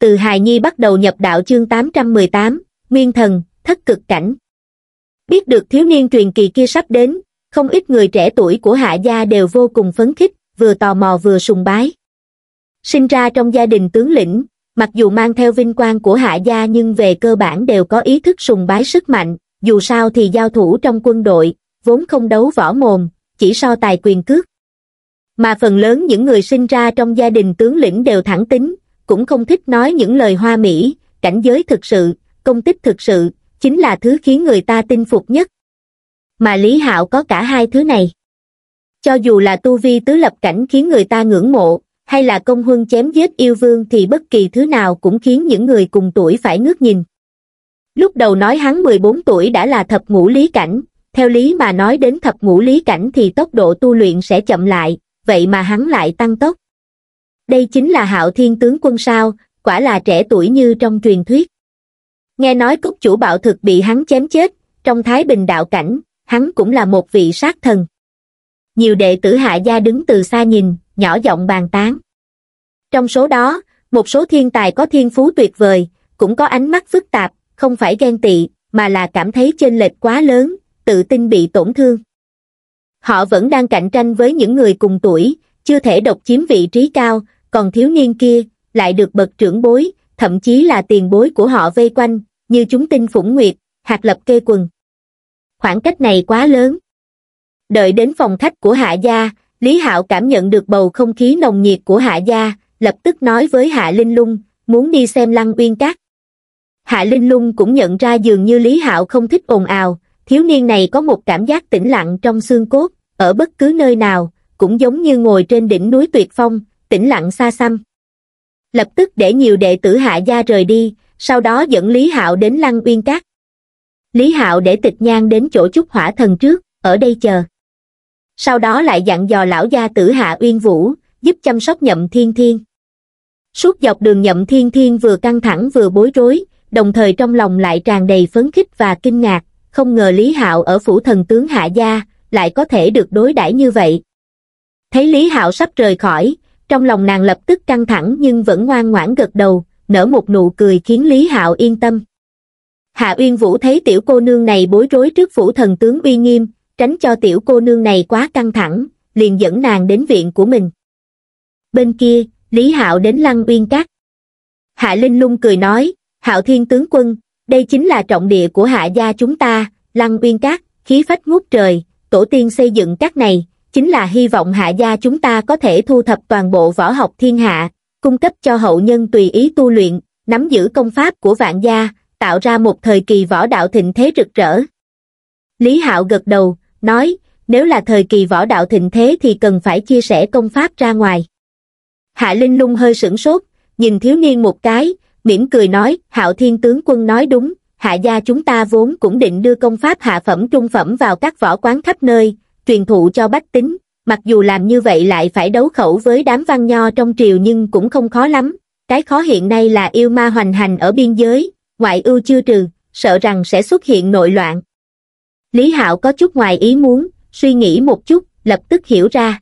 từ hài nhi bắt đầu nhập đạo chương 818, nguyên thần, thất cực cảnh. Biết được thiếu niên truyền kỳ kia sắp đến, không ít người trẻ tuổi của hạ gia đều vô cùng phấn khích, vừa tò mò vừa sùng bái. Sinh ra trong gia đình tướng lĩnh, mặc dù mang theo vinh quang của hạ gia nhưng về cơ bản đều có ý thức sùng bái sức mạnh, dù sao thì giao thủ trong quân đội, vốn không đấu võ mồm, chỉ so tài quyền cước. Mà phần lớn những người sinh ra trong gia đình tướng lĩnh đều thẳng tính, cũng không thích nói những lời hoa mỹ, cảnh giới thực sự, công tích thực sự, chính là thứ khiến người ta tin phục nhất. Mà Lý Hạo có cả hai thứ này. Cho dù là tu vi tứ lập cảnh khiến người ta ngưỡng mộ, hay là công huân chém giết yêu vương thì bất kỳ thứ nào cũng khiến những người cùng tuổi phải ngước nhìn. Lúc đầu nói hắn 14 tuổi đã là thập ngũ lý cảnh, theo lý mà nói đến thập ngũ lý cảnh thì tốc độ tu luyện sẽ chậm lại, vậy mà hắn lại tăng tốc. Đây chính là hạo thiên tướng quân sao, quả là trẻ tuổi như trong truyền thuyết. Nghe nói cúc chủ bạo thực bị hắn chém chết, trong Thái Bình đạo cảnh, hắn cũng là một vị sát thần. Nhiều đệ tử hạ gia đứng từ xa nhìn, nhỏ giọng bàn tán. Trong số đó, một số thiên tài có thiên phú tuyệt vời, cũng có ánh mắt phức tạp, không phải ghen tị, mà là cảm thấy chênh lệch quá lớn, tự tin bị tổn thương. Họ vẫn đang cạnh tranh với những người cùng tuổi, chưa thể độc chiếm vị trí cao, còn thiếu niên kia lại được bậc trưởng bối, thậm chí là tiền bối của họ vây quanh, như chúng tinh phủng nguyệt, hạt lập kê quần. Khoảng cách này quá lớn. Đợi đến phòng khách của Hạ Gia, Lý Hạo cảm nhận được bầu không khí nồng nhiệt của Hạ Gia, lập tức nói với Hạ Linh Lung, muốn đi xem Lăng Uyên cát Hạ Linh Lung cũng nhận ra dường như Lý Hạo không thích ồn ào, thiếu niên này có một cảm giác tĩnh lặng trong xương cốt, ở bất cứ nơi nào, cũng giống như ngồi trên đỉnh núi tuyệt phong, tĩnh lặng xa xăm lập tức để nhiều đệ tử hạ gia rời đi sau đó dẫn lý hạo đến lăng uyên cát lý hạo để tịch nhang đến chỗ chúc hỏa thần trước ở đây chờ sau đó lại dặn dò lão gia tử hạ uyên vũ giúp chăm sóc nhậm thiên thiên suốt dọc đường nhậm thiên thiên vừa căng thẳng vừa bối rối đồng thời trong lòng lại tràn đầy phấn khích và kinh ngạc không ngờ lý hạo ở phủ thần tướng hạ gia lại có thể được đối đãi như vậy thấy lý hạo sắp rời khỏi trong lòng nàng lập tức căng thẳng nhưng vẫn ngoan ngoãn gật đầu, nở một nụ cười khiến Lý Hạo yên tâm. Hạ Uyên Vũ thấy tiểu cô nương này bối rối trước phủ thần tướng uy nghiêm, tránh cho tiểu cô nương này quá căng thẳng, liền dẫn nàng đến viện của mình. Bên kia, Lý Hạo đến Lăng Uyên cát Hạ Linh Lung cười nói, Hạo Thiên Tướng Quân, đây chính là trọng địa của Hạ gia chúng ta, Lăng Uyên cát khí phách ngút trời, tổ tiên xây dựng các này, chính là hy vọng hạ gia chúng ta có thể thu thập toàn bộ võ học thiên hạ, cung cấp cho hậu nhân tùy ý tu luyện, nắm giữ công pháp của vạn gia, tạo ra một thời kỳ võ đạo thịnh thế rực rỡ. Lý Hạo gật đầu, nói, nếu là thời kỳ võ đạo thịnh thế thì cần phải chia sẻ công pháp ra ngoài. Hạ Linh lung hơi sửng sốt, nhìn thiếu niên một cái, mỉm cười nói, Hạo Thiên tướng quân nói đúng, hạ gia chúng ta vốn cũng định đưa công pháp hạ phẩm trung phẩm vào các võ quán khắp nơi, truyền thụ cho bách tính, mặc dù làm như vậy lại phải đấu khẩu với đám văn nho trong triều nhưng cũng không khó lắm. Cái khó hiện nay là yêu ma hoành hành ở biên giới, ngoại ưu chưa trừ, sợ rằng sẽ xuất hiện nội loạn. Lý Hạo có chút ngoài ý muốn, suy nghĩ một chút, lập tức hiểu ra.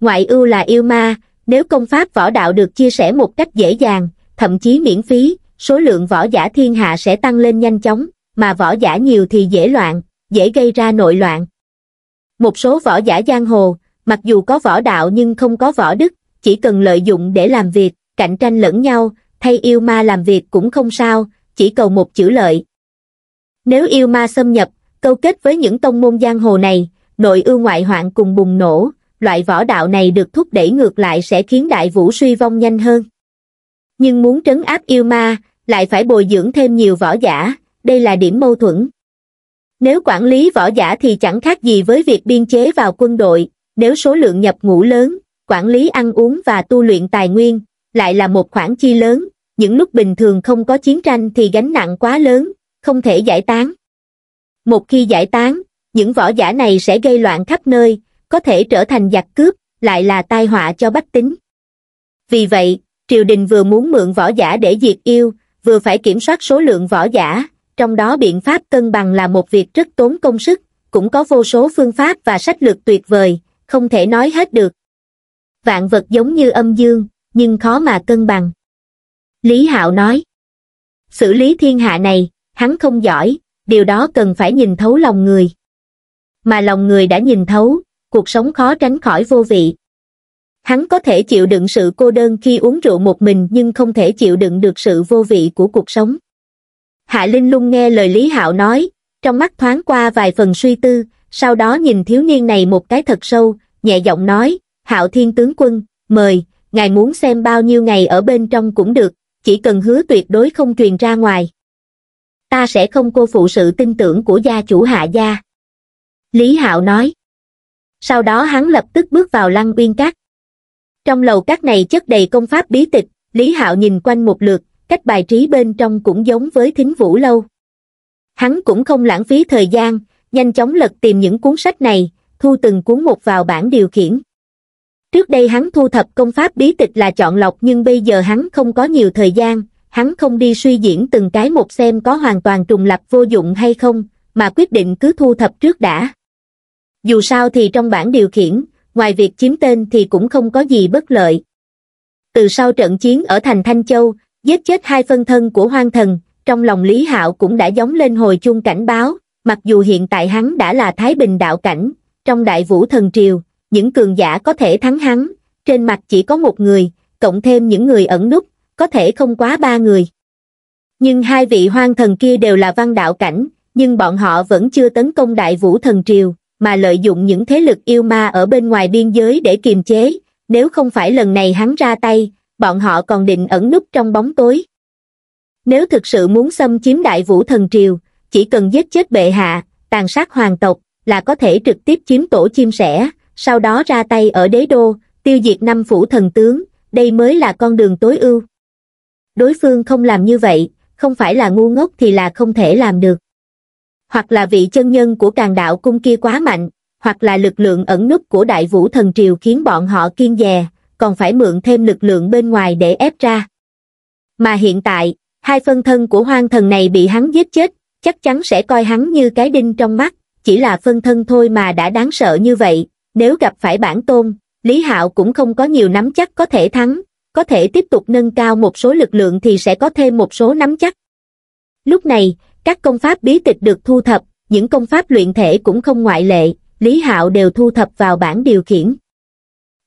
Ngoại ưu là yêu ma, nếu công pháp võ đạo được chia sẻ một cách dễ dàng, thậm chí miễn phí, số lượng võ giả thiên hạ sẽ tăng lên nhanh chóng, mà võ giả nhiều thì dễ loạn, dễ gây ra nội loạn. Một số võ giả giang hồ, mặc dù có võ đạo nhưng không có võ đức, chỉ cần lợi dụng để làm việc, cạnh tranh lẫn nhau, thay yêu ma làm việc cũng không sao, chỉ cầu một chữ lợi. Nếu yêu ma xâm nhập, câu kết với những tông môn giang hồ này, nội ưu ngoại hoạn cùng bùng nổ, loại võ đạo này được thúc đẩy ngược lại sẽ khiến đại vũ suy vong nhanh hơn. Nhưng muốn trấn áp yêu ma, lại phải bồi dưỡng thêm nhiều võ giả, đây là điểm mâu thuẫn. Nếu quản lý võ giả thì chẳng khác gì với việc biên chế vào quân đội, nếu số lượng nhập ngũ lớn, quản lý ăn uống và tu luyện tài nguyên, lại là một khoản chi lớn, những lúc bình thường không có chiến tranh thì gánh nặng quá lớn, không thể giải tán. Một khi giải tán, những võ giả này sẽ gây loạn khắp nơi, có thể trở thành giặc cướp, lại là tai họa cho bách tính. Vì vậy, triều đình vừa muốn mượn võ giả để diệt yêu, vừa phải kiểm soát số lượng võ giả, trong đó biện pháp cân bằng là một việc rất tốn công sức, cũng có vô số phương pháp và sách lược tuyệt vời, không thể nói hết được. Vạn vật giống như âm dương, nhưng khó mà cân bằng. Lý Hạo nói, xử lý thiên hạ này, hắn không giỏi, điều đó cần phải nhìn thấu lòng người. Mà lòng người đã nhìn thấu, cuộc sống khó tránh khỏi vô vị. Hắn có thể chịu đựng sự cô đơn khi uống rượu một mình nhưng không thể chịu đựng được sự vô vị của cuộc sống. Hạ Linh lung nghe lời Lý Hạo nói, trong mắt thoáng qua vài phần suy tư, sau đó nhìn thiếu niên này một cái thật sâu, nhẹ giọng nói, Hạo Thiên Tướng Quân, mời, ngài muốn xem bao nhiêu ngày ở bên trong cũng được, chỉ cần hứa tuyệt đối không truyền ra ngoài. Ta sẽ không cô phụ sự tin tưởng của gia chủ hạ gia. Lý Hạo nói. Sau đó hắn lập tức bước vào lăng uyên cát. Trong lầu cát này chất đầy công pháp bí tịch, Lý Hạo nhìn quanh một lượt, cách bài trí bên trong cũng giống với thính vũ lâu. Hắn cũng không lãng phí thời gian, nhanh chóng lật tìm những cuốn sách này, thu từng cuốn một vào bản điều khiển. Trước đây hắn thu thập công pháp bí tịch là chọn lọc nhưng bây giờ hắn không có nhiều thời gian, hắn không đi suy diễn từng cái một xem có hoàn toàn trùng lập vô dụng hay không, mà quyết định cứ thu thập trước đã. Dù sao thì trong bản điều khiển, ngoài việc chiếm tên thì cũng không có gì bất lợi. Từ sau trận chiến ở thành Thanh Châu, giết chết hai phân thân của hoang thần, trong lòng Lý Hạo cũng đã giống lên hồi chuông cảnh báo, mặc dù hiện tại hắn đã là Thái Bình đạo cảnh, trong đại vũ thần triều, những cường giả có thể thắng hắn, trên mặt chỉ có một người, cộng thêm những người ẩn núp, có thể không quá ba người. Nhưng hai vị hoang thần kia đều là văn đạo cảnh, nhưng bọn họ vẫn chưa tấn công đại vũ thần triều, mà lợi dụng những thế lực yêu ma ở bên ngoài biên giới để kiềm chế, nếu không phải lần này hắn ra tay, bọn họ còn định ẩn núp trong bóng tối. Nếu thực sự muốn xâm chiếm đại vũ thần triều, chỉ cần giết chết bệ hạ, tàn sát hoàng tộc, là có thể trực tiếp chiếm tổ chim sẻ, sau đó ra tay ở đế đô, tiêu diệt năm phủ thần tướng, đây mới là con đường tối ưu. Đối phương không làm như vậy, không phải là ngu ngốc thì là không thể làm được. Hoặc là vị chân nhân của càng đạo cung kia quá mạnh, hoặc là lực lượng ẩn núp của đại vũ thần triều khiến bọn họ kiên dè, còn phải mượn thêm lực lượng bên ngoài để ép ra. Mà hiện tại, hai phân thân của hoang thần này bị hắn giết chết, chắc chắn sẽ coi hắn như cái đinh trong mắt, chỉ là phân thân thôi mà đã đáng sợ như vậy, nếu gặp phải bản tôn, Lý Hạo cũng không có nhiều nắm chắc có thể thắng, có thể tiếp tục nâng cao một số lực lượng thì sẽ có thêm một số nắm chắc. Lúc này, các công pháp bí tịch được thu thập, những công pháp luyện thể cũng không ngoại lệ, Lý Hạo đều thu thập vào bản điều khiển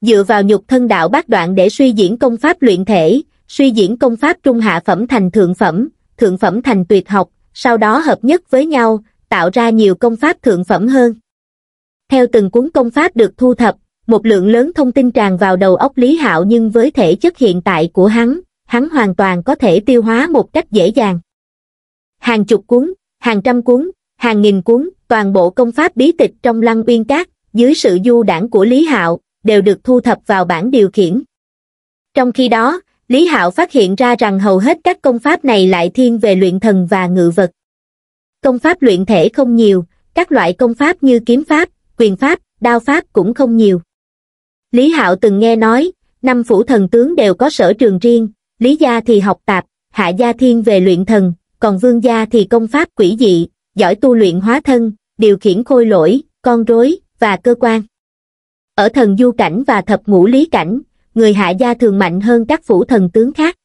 dựa vào nhục thân đạo bát đoạn để suy diễn công pháp luyện thể, suy diễn công pháp trung hạ phẩm thành thượng phẩm, thượng phẩm thành tuyệt học, sau đó hợp nhất với nhau, tạo ra nhiều công pháp thượng phẩm hơn. Theo từng cuốn công pháp được thu thập, một lượng lớn thông tin tràn vào đầu óc Lý Hạo nhưng với thể chất hiện tại của hắn, hắn hoàn toàn có thể tiêu hóa một cách dễ dàng. Hàng chục cuốn, hàng trăm cuốn, hàng nghìn cuốn, toàn bộ công pháp bí tịch trong lăng uyên cát, dưới sự du đảng của Lý Hạo, đều được thu thập vào bản điều khiển. Trong khi đó, Lý Hạo phát hiện ra rằng hầu hết các công pháp này lại thiên về luyện thần và ngự vật. Công pháp luyện thể không nhiều, các loại công pháp như kiếm pháp, quyền pháp, đao pháp cũng không nhiều. Lý Hạo từng nghe nói, năm phủ thần tướng đều có sở trường riêng, Lý Gia thì học tạp, Hạ Gia thiên về luyện thần, còn Vương Gia thì công pháp quỷ dị, giỏi tu luyện hóa thân, điều khiển khôi lỗi, con rối và cơ quan. Ở thần du cảnh và thập ngũ lý cảnh, người hạ gia thường mạnh hơn các phủ thần tướng khác.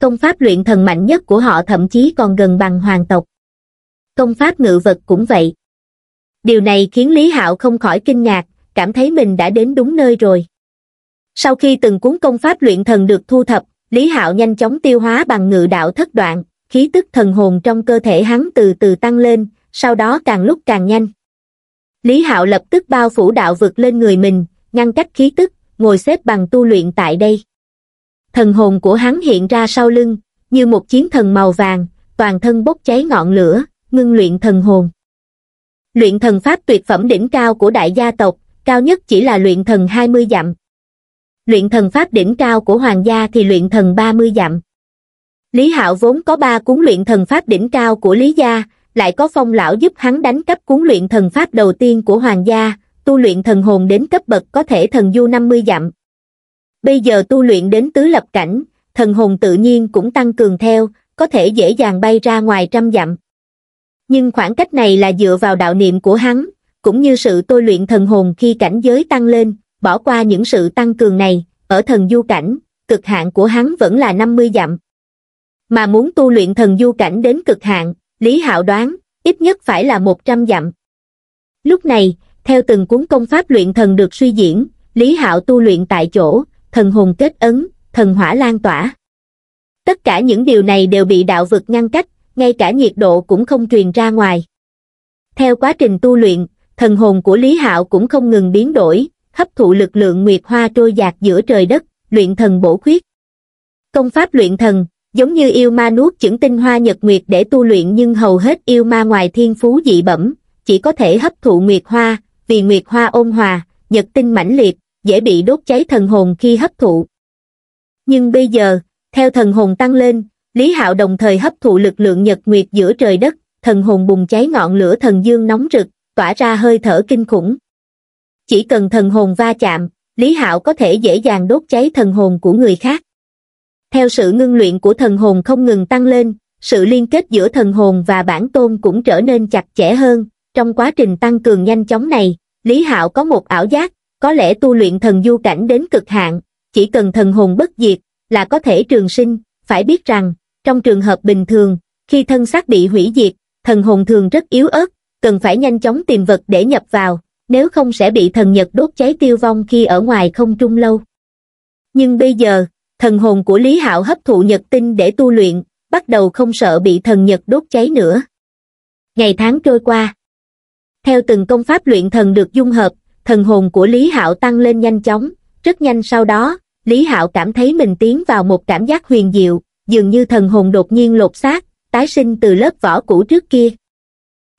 Công pháp luyện thần mạnh nhất của họ thậm chí còn gần bằng hoàng tộc. Công pháp ngự vật cũng vậy. Điều này khiến Lý Hạo không khỏi kinh ngạc, cảm thấy mình đã đến đúng nơi rồi. Sau khi từng cuốn công pháp luyện thần được thu thập, Lý Hạo nhanh chóng tiêu hóa bằng ngự đạo thất đoạn, khí tức thần hồn trong cơ thể hắn từ từ tăng lên, sau đó càng lúc càng nhanh. Lý Hạo lập tức bao phủ đạo vực lên người mình, ngăn cách khí tức, ngồi xếp bằng tu luyện tại đây. Thần hồn của hắn hiện ra sau lưng, như một chiến thần màu vàng, toàn thân bốc cháy ngọn lửa, ngưng luyện thần hồn. Luyện thần pháp tuyệt phẩm đỉnh cao của đại gia tộc, cao nhất chỉ là luyện thần 20 dặm. Luyện thần pháp đỉnh cao của hoàng gia thì luyện thần 30 dặm. Lý Hạo vốn có ba cuốn luyện thần pháp đỉnh cao của Lý gia, lại có phong lão giúp hắn đánh cấp cuốn luyện thần pháp đầu tiên của hoàng gia, tu luyện thần hồn đến cấp bậc có thể thần du 50 dặm. Bây giờ tu luyện đến tứ lập cảnh, thần hồn tự nhiên cũng tăng cường theo, có thể dễ dàng bay ra ngoài trăm dặm. Nhưng khoảng cách này là dựa vào đạo niệm của hắn, cũng như sự tôi luyện thần hồn khi cảnh giới tăng lên, bỏ qua những sự tăng cường này, ở thần du cảnh, cực hạn của hắn vẫn là 50 dặm. Mà muốn tu luyện thần du cảnh đến cực hạn, Lý Hạo đoán, ít nhất phải là một trăm dặm. Lúc này, theo từng cuốn công pháp luyện thần được suy diễn, Lý Hạo tu luyện tại chỗ, thần hồn kết ấn, thần hỏa lan tỏa. Tất cả những điều này đều bị đạo vực ngăn cách, ngay cả nhiệt độ cũng không truyền ra ngoài. Theo quá trình tu luyện, thần hồn của Lý Hạo cũng không ngừng biến đổi, hấp thụ lực lượng nguyệt hoa trôi dạt giữa trời đất, luyện thần bổ khuyết. Công pháp luyện thần, giống như yêu ma nuốt chửng tinh hoa nhật nguyệt để tu luyện nhưng hầu hết yêu ma ngoài thiên phú dị bẩm chỉ có thể hấp thụ nguyệt hoa vì nguyệt hoa ôn hòa nhật tinh mãnh liệt dễ bị đốt cháy thần hồn khi hấp thụ nhưng bây giờ theo thần hồn tăng lên lý hạo đồng thời hấp thụ lực lượng nhật nguyệt giữa trời đất thần hồn bùng cháy ngọn lửa thần dương nóng rực tỏa ra hơi thở kinh khủng chỉ cần thần hồn va chạm lý hạo có thể dễ dàng đốt cháy thần hồn của người khác theo sự ngưng luyện của thần hồn không ngừng tăng lên, sự liên kết giữa thần hồn và bản tôn cũng trở nên chặt chẽ hơn. Trong quá trình tăng cường nhanh chóng này, Lý Hạo có một ảo giác, có lẽ tu luyện thần du cảnh đến cực hạn, chỉ cần thần hồn bất diệt là có thể trường sinh, phải biết rằng, trong trường hợp bình thường, khi thân xác bị hủy diệt, thần hồn thường rất yếu ớt, cần phải nhanh chóng tìm vật để nhập vào, nếu không sẽ bị thần nhật đốt cháy tiêu vong khi ở ngoài không trung lâu. Nhưng bây giờ, thần hồn của Lý Hạo hấp thụ nhật tinh để tu luyện, bắt đầu không sợ bị thần nhật đốt cháy nữa. Ngày tháng trôi qua. Theo từng công pháp luyện thần được dung hợp, thần hồn của Lý Hạo tăng lên nhanh chóng, rất nhanh sau đó, Lý Hạo cảm thấy mình tiến vào một cảm giác huyền diệu, dường như thần hồn đột nhiên lột xác, tái sinh từ lớp vỏ cũ trước kia.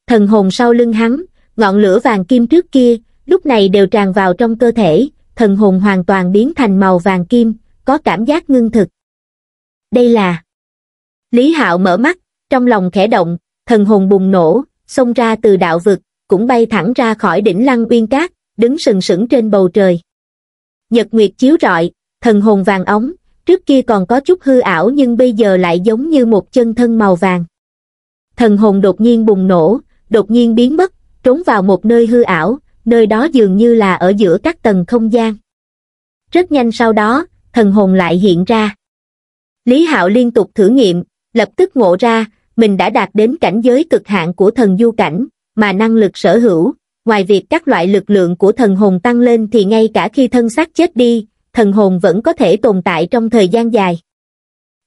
Thần hồn sau lưng hắn, ngọn lửa vàng kim trước kia, lúc này đều tràn vào trong cơ thể, thần hồn hoàn toàn biến thành màu vàng kim, có cảm giác ngưng thực. Đây là... Lý Hạo mở mắt, trong lòng khẽ động, thần hồn bùng nổ, xông ra từ đạo vực, cũng bay thẳng ra khỏi đỉnh lăng uyên cát, đứng sừng sững trên bầu trời. Nhật Nguyệt chiếu rọi, thần hồn vàng ống, trước kia còn có chút hư ảo nhưng bây giờ lại giống như một chân thân màu vàng. Thần hồn đột nhiên bùng nổ, đột nhiên biến mất, trốn vào một nơi hư ảo, nơi đó dường như là ở giữa các tầng không gian. Rất nhanh sau đó, thần hồn lại hiện ra. Lý Hạo liên tục thử nghiệm, lập tức ngộ ra, mình đã đạt đến cảnh giới cực hạn của thần du cảnh, mà năng lực sở hữu, ngoài việc các loại lực lượng của thần hồn tăng lên thì ngay cả khi thân xác chết đi, thần hồn vẫn có thể tồn tại trong thời gian dài.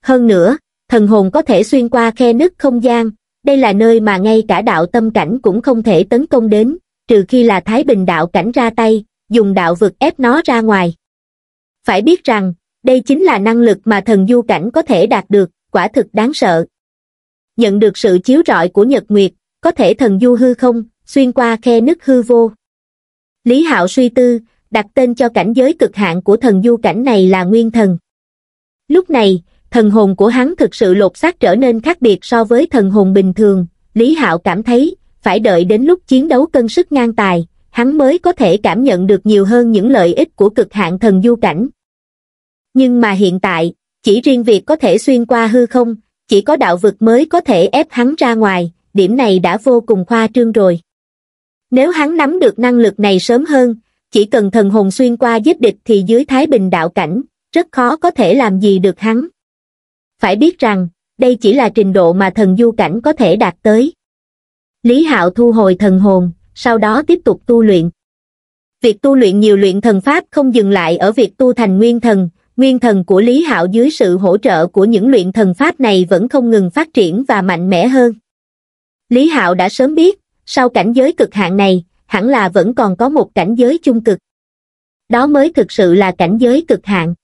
Hơn nữa, thần hồn có thể xuyên qua khe nứt không gian, đây là nơi mà ngay cả đạo tâm cảnh cũng không thể tấn công đến, trừ khi là Thái Bình đạo cảnh ra tay, dùng đạo vực ép nó ra ngoài. Phải biết rằng, đây chính là năng lực mà thần du cảnh có thể đạt được, quả thực đáng sợ. Nhận được sự chiếu rọi của Nhật Nguyệt, có thể thần du hư không, xuyên qua khe nứt hư vô. Lý Hạo suy tư, đặt tên cho cảnh giới cực hạn của thần du cảnh này là Nguyên Thần. Lúc này, thần hồn của hắn thực sự lột xác trở nên khác biệt so với thần hồn bình thường, Lý Hạo cảm thấy, phải đợi đến lúc chiến đấu cân sức ngang tài, hắn mới có thể cảm nhận được nhiều hơn những lợi ích của cực hạn thần du cảnh. Nhưng mà hiện tại, chỉ riêng việc có thể xuyên qua hư không, chỉ có đạo vực mới có thể ép hắn ra ngoài, điểm này đã vô cùng khoa trương rồi. Nếu hắn nắm được năng lực này sớm hơn, chỉ cần thần hồn xuyên qua giết địch thì dưới Thái Bình đạo cảnh, rất khó có thể làm gì được hắn. Phải biết rằng, đây chỉ là trình độ mà thần du cảnh có thể đạt tới. Lý Hạo thu hồi thần hồn, sau đó tiếp tục tu luyện. Việc tu luyện nhiều luyện thần pháp không dừng lại ở việc tu thành nguyên thần, nguyên thần của Lý Hạo dưới sự hỗ trợ của những luyện thần pháp này vẫn không ngừng phát triển và mạnh mẽ hơn. Lý Hạo đã sớm biết, sau cảnh giới cực hạn này, hẳn là vẫn còn có một cảnh giới chung cực. Đó mới thực sự là cảnh giới cực hạn.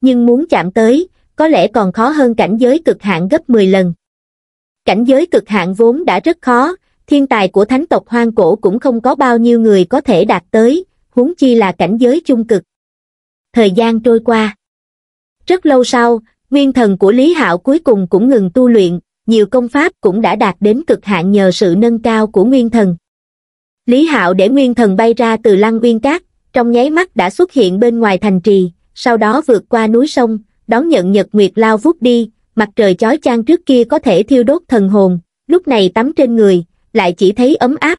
Nhưng muốn chạm tới, có lẽ còn khó hơn cảnh giới cực hạn gấp 10 lần. Cảnh giới cực hạn vốn đã rất khó, thiên tài của thánh tộc hoang cổ cũng không có bao nhiêu người có thể đạt tới, huống chi là cảnh giới chung cực. Thời gian trôi qua. Rất lâu sau, nguyên thần của Lý Hạo cuối cùng cũng ngừng tu luyện, nhiều công pháp cũng đã đạt đến cực hạn nhờ sự nâng cao của nguyên thần. Lý Hạo để nguyên thần bay ra từ lăng uyên cát, trong nháy mắt đã xuất hiện bên ngoài thành trì, sau đó vượt qua núi sông, đón nhận nhật nguyệt lao vút đi, mặt trời chói chang trước kia có thể thiêu đốt thần hồn, lúc này tắm trên người, lại chỉ thấy ấm áp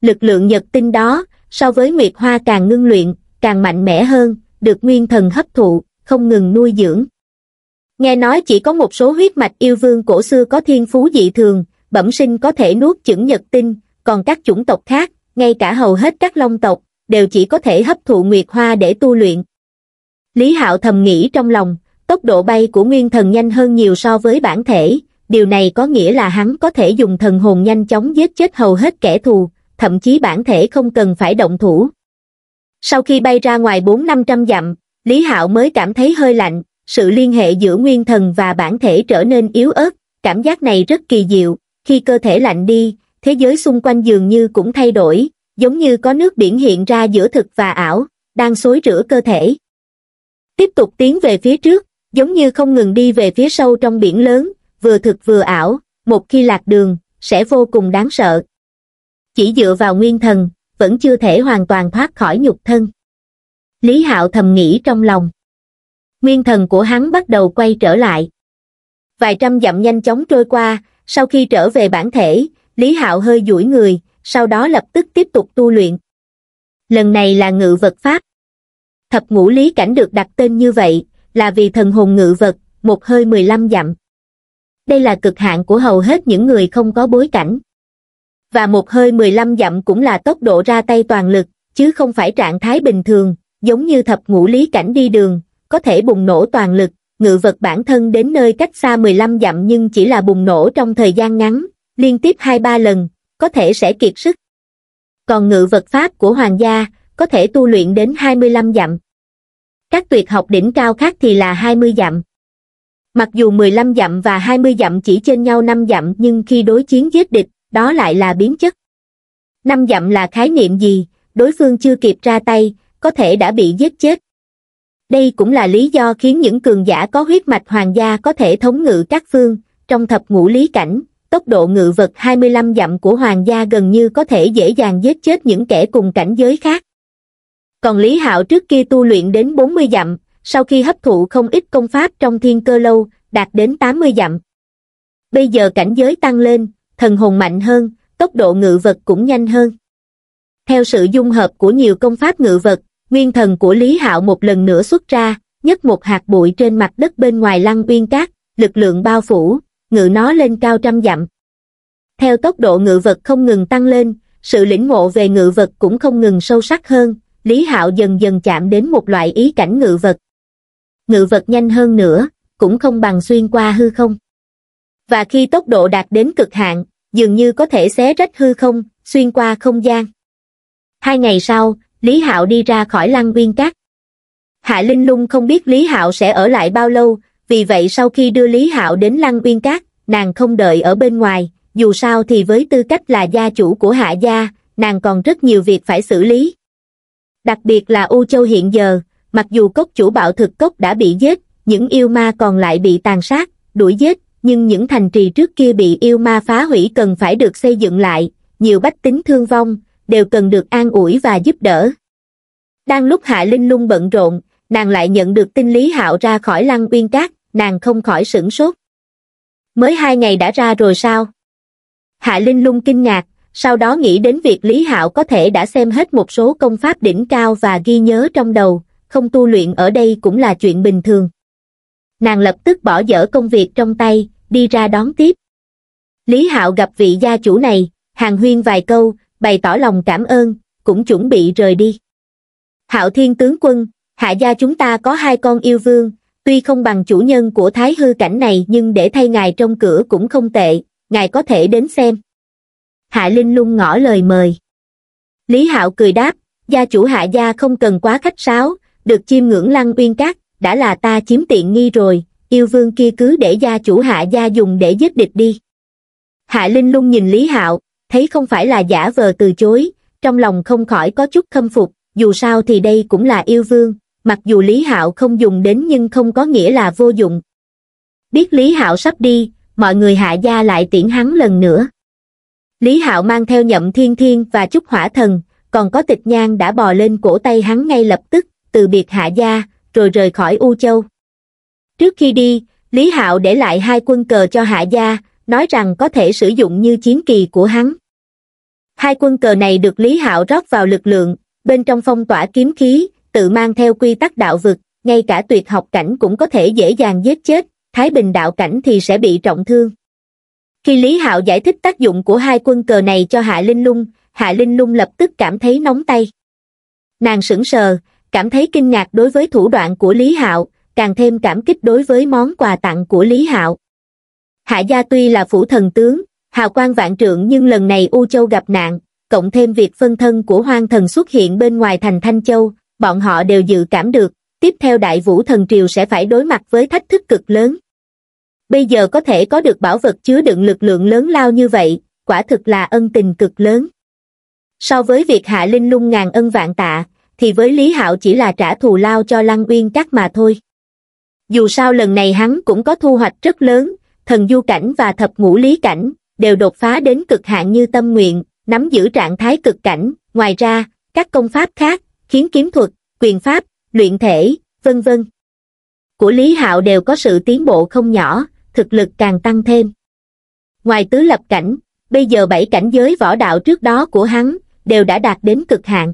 lực lượng nhật tinh đó so với nguyệt hoa càng ngưng luyện càng mạnh mẽ hơn được nguyên thần hấp thụ không ngừng nuôi dưỡng nghe nói chỉ có một số huyết mạch yêu vương cổ xưa có thiên phú dị thường bẩm sinh có thể nuốt chửng nhật tinh còn các chủng tộc khác ngay cả hầu hết các long tộc đều chỉ có thể hấp thụ nguyệt hoa để tu luyện lý hạo thầm nghĩ trong lòng tốc độ bay của nguyên thần nhanh hơn nhiều so với bản thể điều này có nghĩa là hắn có thể dùng thần hồn nhanh chóng giết chết hầu hết kẻ thù, thậm chí bản thể không cần phải động thủ. Sau khi bay ra ngoài 4-500 dặm, Lý Hạo mới cảm thấy hơi lạnh, sự liên hệ giữa nguyên thần và bản thể trở nên yếu ớt, cảm giác này rất kỳ diệu, khi cơ thể lạnh đi, thế giới xung quanh dường như cũng thay đổi, giống như có nước biển hiện ra giữa thực và ảo, đang xối rửa cơ thể. Tiếp tục tiến về phía trước, giống như không ngừng đi về phía sâu trong biển lớn, vừa thực vừa ảo, một khi lạc đường, sẽ vô cùng đáng sợ. Chỉ dựa vào nguyên thần, vẫn chưa thể hoàn toàn thoát khỏi nhục thân. Lý Hạo thầm nghĩ trong lòng. Nguyên thần của hắn bắt đầu quay trở lại. Vài trăm dặm nhanh chóng trôi qua, sau khi trở về bản thể, Lý Hạo hơi duỗi người, sau đó lập tức tiếp tục tu luyện. Lần này là ngự vật pháp. Thập ngũ lý cảnh được đặt tên như vậy, là vì thần hồn ngự vật, một hơi 15 dặm đây là cực hạn của hầu hết những người không có bối cảnh. Và một hơi 15 dặm cũng là tốc độ ra tay toàn lực, chứ không phải trạng thái bình thường, giống như thập ngũ lý cảnh đi đường, có thể bùng nổ toàn lực, ngự vật bản thân đến nơi cách xa 15 dặm nhưng chỉ là bùng nổ trong thời gian ngắn, liên tiếp 2-3 lần, có thể sẽ kiệt sức. Còn ngự vật pháp của hoàng gia, có thể tu luyện đến 25 dặm. Các tuyệt học đỉnh cao khác thì là 20 dặm mặc dù 15 dặm và 20 dặm chỉ trên nhau 5 dặm nhưng khi đối chiến giết địch, đó lại là biến chất. 5 dặm là khái niệm gì, đối phương chưa kịp ra tay, có thể đã bị giết chết. Đây cũng là lý do khiến những cường giả có huyết mạch hoàng gia có thể thống ngự các phương, trong thập ngũ lý cảnh, tốc độ ngự vật 25 dặm của hoàng gia gần như có thể dễ dàng giết chết những kẻ cùng cảnh giới khác. Còn Lý Hạo trước kia tu luyện đến 40 dặm, sau khi hấp thụ không ít công pháp trong thiên cơ lâu đạt đến tám mươi dặm bây giờ cảnh giới tăng lên thần hồn mạnh hơn tốc độ ngự vật cũng nhanh hơn theo sự dung hợp của nhiều công pháp ngự vật nguyên thần của lý hạo một lần nữa xuất ra nhấc một hạt bụi trên mặt đất bên ngoài lăng uyên cát lực lượng bao phủ ngự nó lên cao trăm dặm theo tốc độ ngự vật không ngừng tăng lên sự lĩnh ngộ về ngự vật cũng không ngừng sâu sắc hơn lý hạo dần dần chạm đến một loại ý cảnh ngự vật ngự vật nhanh hơn nữa, cũng không bằng xuyên qua hư không. Và khi tốc độ đạt đến cực hạn, dường như có thể xé rách hư không, xuyên qua không gian. Hai ngày sau, Lý Hạo đi ra khỏi Lăng Nguyên Cát. Hạ Linh Lung không biết Lý Hạo sẽ ở lại bao lâu, vì vậy sau khi đưa Lý Hạo đến Lăng Nguyên Cát, nàng không đợi ở bên ngoài, dù sao thì với tư cách là gia chủ của Hạ gia, nàng còn rất nhiều việc phải xử lý. Đặc biệt là U Châu hiện giờ, mặc dù cốc chủ bạo thực cốc đã bị giết, những yêu ma còn lại bị tàn sát, đuổi giết, nhưng những thành trì trước kia bị yêu ma phá hủy cần phải được xây dựng lại, nhiều bách tính thương vong, đều cần được an ủi và giúp đỡ. Đang lúc Hạ Linh lung bận rộn, nàng lại nhận được tin Lý Hạo ra khỏi Lăng Uyên Cát, nàng không khỏi sửng sốt. Mới hai ngày đã ra rồi sao? Hạ Linh lung kinh ngạc, sau đó nghĩ đến việc Lý Hạo có thể đã xem hết một số công pháp đỉnh cao và ghi nhớ trong đầu, không tu luyện ở đây cũng là chuyện bình thường. Nàng lập tức bỏ dở công việc trong tay, đi ra đón tiếp. Lý Hạo gặp vị gia chủ này, hàng huyên vài câu, bày tỏ lòng cảm ơn, cũng chuẩn bị rời đi. Hạo Thiên tướng quân, hạ gia chúng ta có hai con yêu vương, tuy không bằng chủ nhân của thái hư cảnh này nhưng để thay ngài trong cửa cũng không tệ, ngài có thể đến xem. Hạ Linh lung ngỏ lời mời. Lý Hạo cười đáp, gia chủ hạ gia không cần quá khách sáo, được chiêm ngưỡng lăng uyên cát, đã là ta chiếm tiện nghi rồi, yêu vương kia cứ để gia chủ hạ gia dùng để giết địch đi. Hạ Linh lung nhìn Lý Hạo, thấy không phải là giả vờ từ chối, trong lòng không khỏi có chút khâm phục, dù sao thì đây cũng là yêu vương, mặc dù Lý Hạo không dùng đến nhưng không có nghĩa là vô dụng. Biết Lý Hạo sắp đi, mọi người hạ gia lại tiễn hắn lần nữa. Lý Hạo mang theo nhậm thiên thiên và chút hỏa thần, còn có tịch nhang đã bò lên cổ tay hắn ngay lập tức, từ biệt hạ gia, rồi rời khỏi U Châu. Trước khi đi, Lý Hạo để lại hai quân cờ cho hạ gia, nói rằng có thể sử dụng như chiến kỳ của hắn. Hai quân cờ này được Lý Hạo rót vào lực lượng, bên trong phong tỏa kiếm khí, tự mang theo quy tắc đạo vực, ngay cả tuyệt học cảnh cũng có thể dễ dàng giết chết, Thái Bình đạo cảnh thì sẽ bị trọng thương. Khi Lý Hạo giải thích tác dụng của hai quân cờ này cho Hạ Linh Lung, Hạ Linh Lung lập tức cảm thấy nóng tay. Nàng sững sờ, cảm thấy kinh ngạc đối với thủ đoạn của Lý Hạo, càng thêm cảm kích đối với món quà tặng của Lý Hạo. Hạ gia tuy là phủ thần tướng, hào quang vạn trượng nhưng lần này U Châu gặp nạn, cộng thêm việc phân thân của hoang thần xuất hiện bên ngoài thành Thanh Châu, bọn họ đều dự cảm được, tiếp theo đại vũ thần triều sẽ phải đối mặt với thách thức cực lớn. Bây giờ có thể có được bảo vật chứa đựng lực lượng lớn lao như vậy, quả thực là ân tình cực lớn. So với việc hạ linh lung ngàn ân vạn tạ, thì với lý hạo chỉ là trả thù lao cho lăng uyên các mà thôi dù sao lần này hắn cũng có thu hoạch rất lớn thần du cảnh và thập ngũ lý cảnh đều đột phá đến cực hạn như tâm nguyện nắm giữ trạng thái cực cảnh ngoài ra các công pháp khác khiến kiếm thuật quyền pháp luyện thể vân vân của lý hạo đều có sự tiến bộ không nhỏ thực lực càng tăng thêm ngoài tứ lập cảnh bây giờ bảy cảnh giới võ đạo trước đó của hắn đều đã đạt đến cực hạn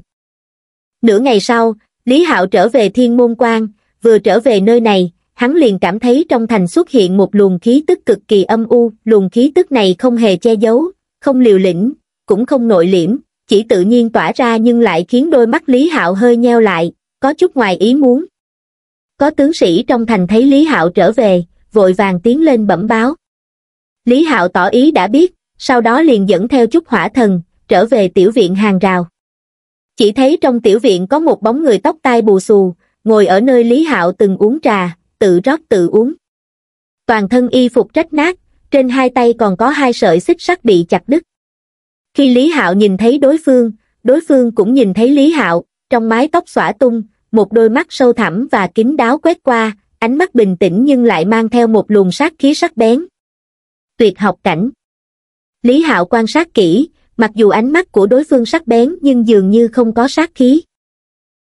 nửa ngày sau lý hạo trở về thiên môn quan vừa trở về nơi này hắn liền cảm thấy trong thành xuất hiện một luồng khí tức cực kỳ âm u luồng khí tức này không hề che giấu không liều lĩnh cũng không nội liễm chỉ tự nhiên tỏa ra nhưng lại khiến đôi mắt lý hạo hơi nheo lại có chút ngoài ý muốn có tướng sĩ trong thành thấy lý hạo trở về vội vàng tiến lên bẩm báo lý hạo tỏ ý đã biết sau đó liền dẫn theo chút hỏa thần trở về tiểu viện hàng rào chỉ thấy trong tiểu viện có một bóng người tóc tai bù xù, ngồi ở nơi Lý Hạo từng uống trà, tự rót tự uống. Toàn thân y phục rách nát, trên hai tay còn có hai sợi xích sắt bị chặt đứt. Khi Lý Hạo nhìn thấy đối phương, đối phương cũng nhìn thấy Lý Hạo, trong mái tóc xõa tung, một đôi mắt sâu thẳm và kín đáo quét qua, ánh mắt bình tĩnh nhưng lại mang theo một luồng sát khí sắc bén. Tuyệt học cảnh. Lý Hạo quan sát kỹ, mặc dù ánh mắt của đối phương sắc bén nhưng dường như không có sát khí.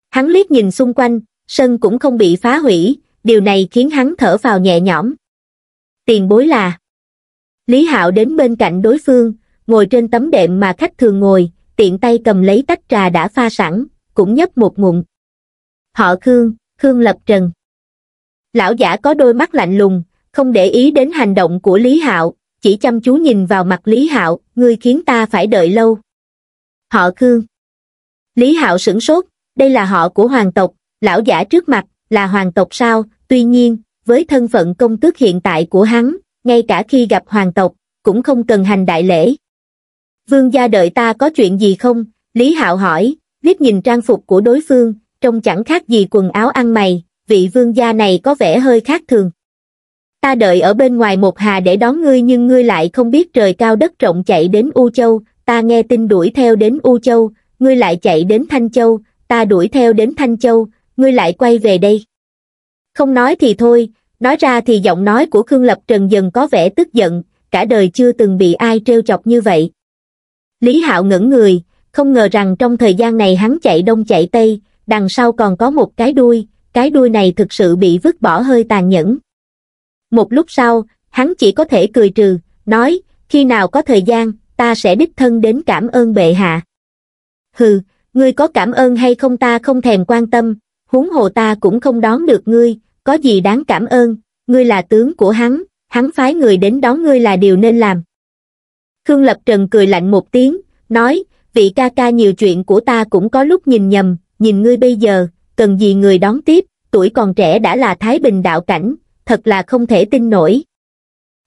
Hắn liếc nhìn xung quanh, sân cũng không bị phá hủy, điều này khiến hắn thở vào nhẹ nhõm. Tiền bối là Lý Hạo đến bên cạnh đối phương, ngồi trên tấm đệm mà khách thường ngồi, tiện tay cầm lấy tách trà đã pha sẵn, cũng nhấp một ngụm. Họ Khương, Khương Lập Trần. Lão giả có đôi mắt lạnh lùng, không để ý đến hành động của Lý Hạo, chỉ chăm chú nhìn vào mặt Lý Hạo, ngươi khiến ta phải đợi lâu. Họ Khương. Lý Hạo sửng sốt, đây là họ của hoàng tộc, lão giả trước mặt, là hoàng tộc sao, tuy nhiên, với thân phận công tước hiện tại của hắn, ngay cả khi gặp hoàng tộc, cũng không cần hành đại lễ. Vương gia đợi ta có chuyện gì không? Lý Hạo hỏi, liếc nhìn trang phục của đối phương, trông chẳng khác gì quần áo ăn mày, vị vương gia này có vẻ hơi khác thường ta đợi ở bên ngoài một hà để đón ngươi nhưng ngươi lại không biết trời cao đất rộng chạy đến U Châu, ta nghe tin đuổi theo đến U Châu, ngươi lại chạy đến Thanh Châu, ta đuổi theo đến Thanh Châu, ngươi lại quay về đây. Không nói thì thôi, nói ra thì giọng nói của Khương Lập Trần dần có vẻ tức giận, cả đời chưa từng bị ai trêu chọc như vậy. Lý Hạo ngẩn người, không ngờ rằng trong thời gian này hắn chạy đông chạy tây, đằng sau còn có một cái đuôi, cái đuôi này thực sự bị vứt bỏ hơi tàn nhẫn một lúc sau hắn chỉ có thể cười trừ nói khi nào có thời gian ta sẽ đích thân đến cảm ơn bệ hạ hừ ngươi có cảm ơn hay không ta không thèm quan tâm huống hồ ta cũng không đón được ngươi có gì đáng cảm ơn ngươi là tướng của hắn hắn phái người đến đón ngươi là điều nên làm khương lập trần cười lạnh một tiếng nói vị ca ca nhiều chuyện của ta cũng có lúc nhìn nhầm nhìn ngươi bây giờ cần gì người đón tiếp tuổi còn trẻ đã là thái bình đạo cảnh thật là không thể tin nổi.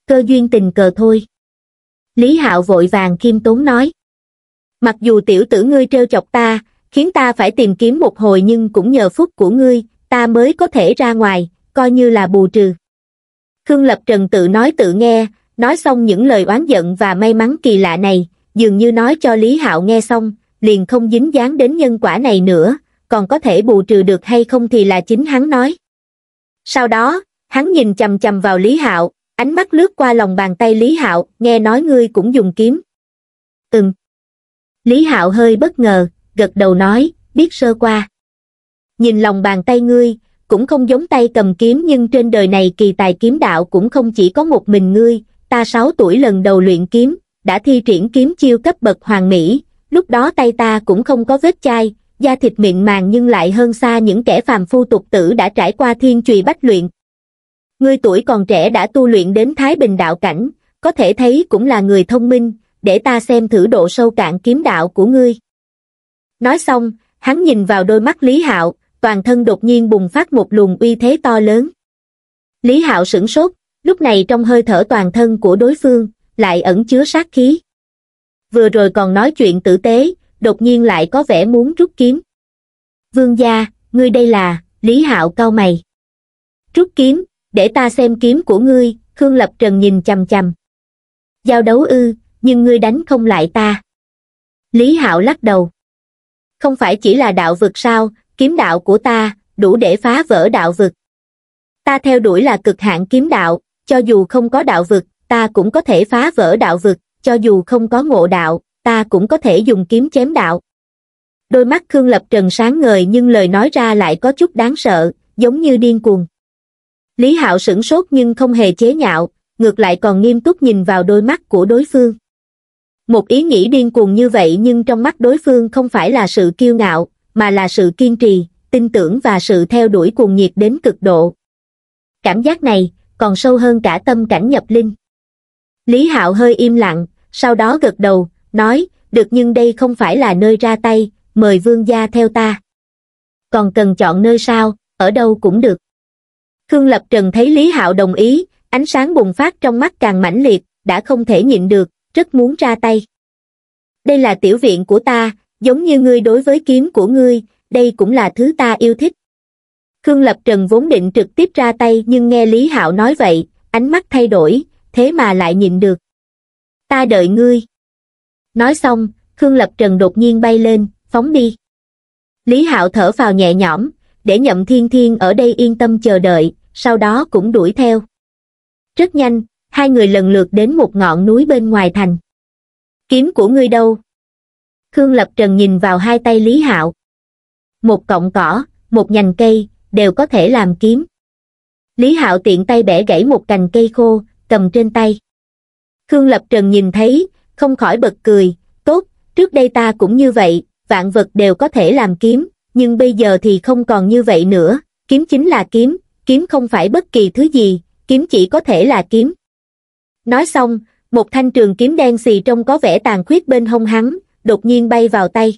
Cơ duyên tình cờ thôi. Lý Hạo vội vàng khiêm tốn nói. Mặc dù tiểu tử ngươi trêu chọc ta, khiến ta phải tìm kiếm một hồi nhưng cũng nhờ phúc của ngươi, ta mới có thể ra ngoài, coi như là bù trừ. Khương Lập Trần tự nói tự nghe, nói xong những lời oán giận và may mắn kỳ lạ này, dường như nói cho Lý Hạo nghe xong, liền không dính dáng đến nhân quả này nữa, còn có thể bù trừ được hay không thì là chính hắn nói. Sau đó, hắn nhìn chầm chầm vào lý hạo ánh mắt lướt qua lòng bàn tay lý hạo nghe nói ngươi cũng dùng kiếm ừm lý hạo hơi bất ngờ gật đầu nói biết sơ qua nhìn lòng bàn tay ngươi cũng không giống tay cầm kiếm nhưng trên đời này kỳ tài kiếm đạo cũng không chỉ có một mình ngươi ta sáu tuổi lần đầu luyện kiếm đã thi triển kiếm chiêu cấp bậc hoàng mỹ lúc đó tay ta cũng không có vết chai da thịt mịn màng nhưng lại hơn xa những kẻ phàm phu tục tử đã trải qua thiên trùy bách luyện ngươi tuổi còn trẻ đã tu luyện đến Thái Bình đạo cảnh, có thể thấy cũng là người thông minh, để ta xem thử độ sâu cạn kiếm đạo của ngươi. Nói xong, hắn nhìn vào đôi mắt Lý Hạo, toàn thân đột nhiên bùng phát một luồng uy thế to lớn. Lý Hạo sửng sốt, lúc này trong hơi thở toàn thân của đối phương, lại ẩn chứa sát khí. Vừa rồi còn nói chuyện tử tế, đột nhiên lại có vẻ muốn rút kiếm. Vương gia, ngươi đây là, Lý Hạo cao mày. Rút kiếm, để ta xem kiếm của ngươi khương lập trần nhìn chằm chằm giao đấu ư nhưng ngươi đánh không lại ta lý hạo lắc đầu không phải chỉ là đạo vực sao kiếm đạo của ta đủ để phá vỡ đạo vực ta theo đuổi là cực hạn kiếm đạo cho dù không có đạo vực ta cũng có thể phá vỡ đạo vực cho dù không có ngộ đạo ta cũng có thể dùng kiếm chém đạo đôi mắt khương lập trần sáng ngời nhưng lời nói ra lại có chút đáng sợ giống như điên cuồng Lý Hạo sửng sốt nhưng không hề chế nhạo, ngược lại còn nghiêm túc nhìn vào đôi mắt của đối phương. Một ý nghĩ điên cuồng như vậy nhưng trong mắt đối phương không phải là sự kiêu ngạo, mà là sự kiên trì, tin tưởng và sự theo đuổi cuồng nhiệt đến cực độ. Cảm giác này còn sâu hơn cả tâm cảnh nhập linh. Lý Hạo hơi im lặng, sau đó gật đầu, nói, được nhưng đây không phải là nơi ra tay, mời vương gia theo ta. Còn cần chọn nơi sao, ở đâu cũng được khương lập trần thấy lý hạo đồng ý ánh sáng bùng phát trong mắt càng mãnh liệt đã không thể nhịn được rất muốn ra tay đây là tiểu viện của ta giống như ngươi đối với kiếm của ngươi đây cũng là thứ ta yêu thích khương lập trần vốn định trực tiếp ra tay nhưng nghe lý hạo nói vậy ánh mắt thay đổi thế mà lại nhịn được ta đợi ngươi nói xong khương lập trần đột nhiên bay lên phóng đi lý hạo thở vào nhẹ nhõm để nhậm thiên thiên ở đây yên tâm chờ đợi, sau đó cũng đuổi theo. Rất nhanh, hai người lần lượt đến một ngọn núi bên ngoài thành. Kiếm của ngươi đâu? Khương Lập Trần nhìn vào hai tay Lý Hạo. Một cọng cỏ, một nhành cây, đều có thể làm kiếm. Lý Hạo tiện tay bẻ gãy một cành cây khô, cầm trên tay. Khương Lập Trần nhìn thấy, không khỏi bật cười, tốt, trước đây ta cũng như vậy, vạn vật đều có thể làm kiếm, nhưng bây giờ thì không còn như vậy nữa, kiếm chính là kiếm, kiếm không phải bất kỳ thứ gì, kiếm chỉ có thể là kiếm. Nói xong, một thanh trường kiếm đen xì trông có vẻ tàn khuyết bên hông hắn, đột nhiên bay vào tay.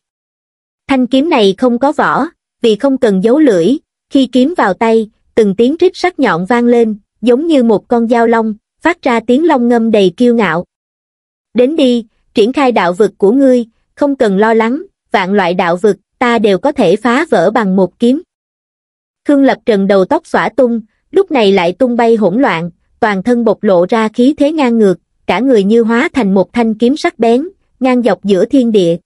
Thanh kiếm này không có vỏ, vì không cần giấu lưỡi, khi kiếm vào tay, từng tiếng rít sắc nhọn vang lên, giống như một con dao long, phát ra tiếng long ngâm đầy kiêu ngạo. Đến đi, triển khai đạo vực của ngươi, không cần lo lắng, vạn loại đạo vực, ta đều có thể phá vỡ bằng một kiếm. Khương Lập Trần đầu tóc xõa tung, lúc này lại tung bay hỗn loạn, toàn thân bộc lộ ra khí thế ngang ngược, cả người như hóa thành một thanh kiếm sắc bén, ngang dọc giữa thiên địa.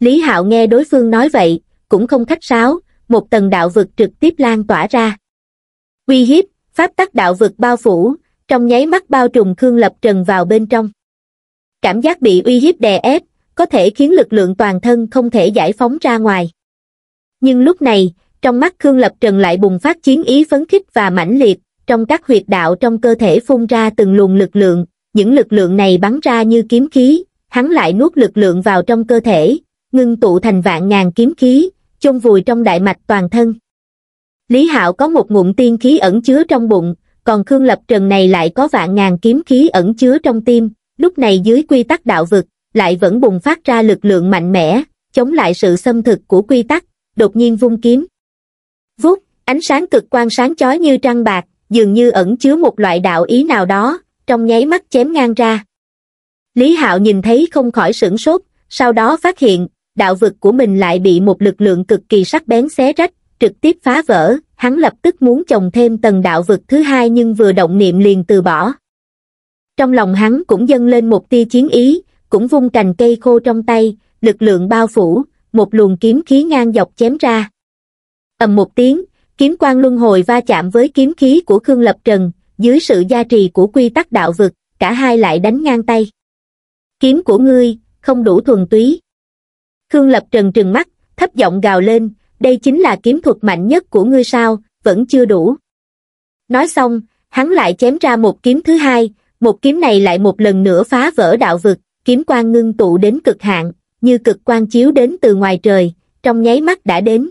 Lý Hạo nghe đối phương nói vậy, cũng không khách sáo, một tầng đạo vực trực tiếp lan tỏa ra. Uy hiếp, pháp tắc đạo vực bao phủ, trong nháy mắt bao trùm Khương Lập Trần vào bên trong. Cảm giác bị uy hiếp đè ép, có thể khiến lực lượng toàn thân không thể giải phóng ra ngoài. Nhưng lúc này, trong mắt Khương Lập Trần lại bùng phát chiến ý phấn khích và mãnh liệt, trong các huyệt đạo trong cơ thể phun ra từng luồng lực lượng, những lực lượng này bắn ra như kiếm khí, hắn lại nuốt lực lượng vào trong cơ thể, ngưng tụ thành vạn ngàn kiếm khí, chôn vùi trong đại mạch toàn thân. Lý Hạo có một ngụm tiên khí ẩn chứa trong bụng, còn Khương Lập Trần này lại có vạn ngàn kiếm khí ẩn chứa trong tim, lúc này dưới quy tắc đạo vực, lại vẫn bùng phát ra lực lượng mạnh mẽ, chống lại sự xâm thực của quy tắc, đột nhiên vung kiếm. Vút, ánh sáng cực quang sáng chói như trăng bạc, dường như ẩn chứa một loại đạo ý nào đó, trong nháy mắt chém ngang ra. Lý Hạo nhìn thấy không khỏi sửng sốt, sau đó phát hiện, đạo vực của mình lại bị một lực lượng cực kỳ sắc bén xé rách, trực tiếp phá vỡ, hắn lập tức muốn chồng thêm tầng đạo vực thứ hai nhưng vừa động niệm liền từ bỏ. Trong lòng hắn cũng dâng lên một tia chiến ý, cũng vung cành cây khô trong tay, lực lượng bao phủ, một luồng kiếm khí ngang dọc chém ra. ầm một tiếng, kiếm quang luân hồi va chạm với kiếm khí của Khương Lập Trần, dưới sự gia trì của quy tắc đạo vực, cả hai lại đánh ngang tay. Kiếm của ngươi, không đủ thuần túy. Khương Lập Trần trừng mắt, thấp giọng gào lên, đây chính là kiếm thuật mạnh nhất của ngươi sao, vẫn chưa đủ. Nói xong, hắn lại chém ra một kiếm thứ hai, một kiếm này lại một lần nữa phá vỡ đạo vực kiếm quang ngưng tụ đến cực hạn, như cực quang chiếu đến từ ngoài trời, trong nháy mắt đã đến.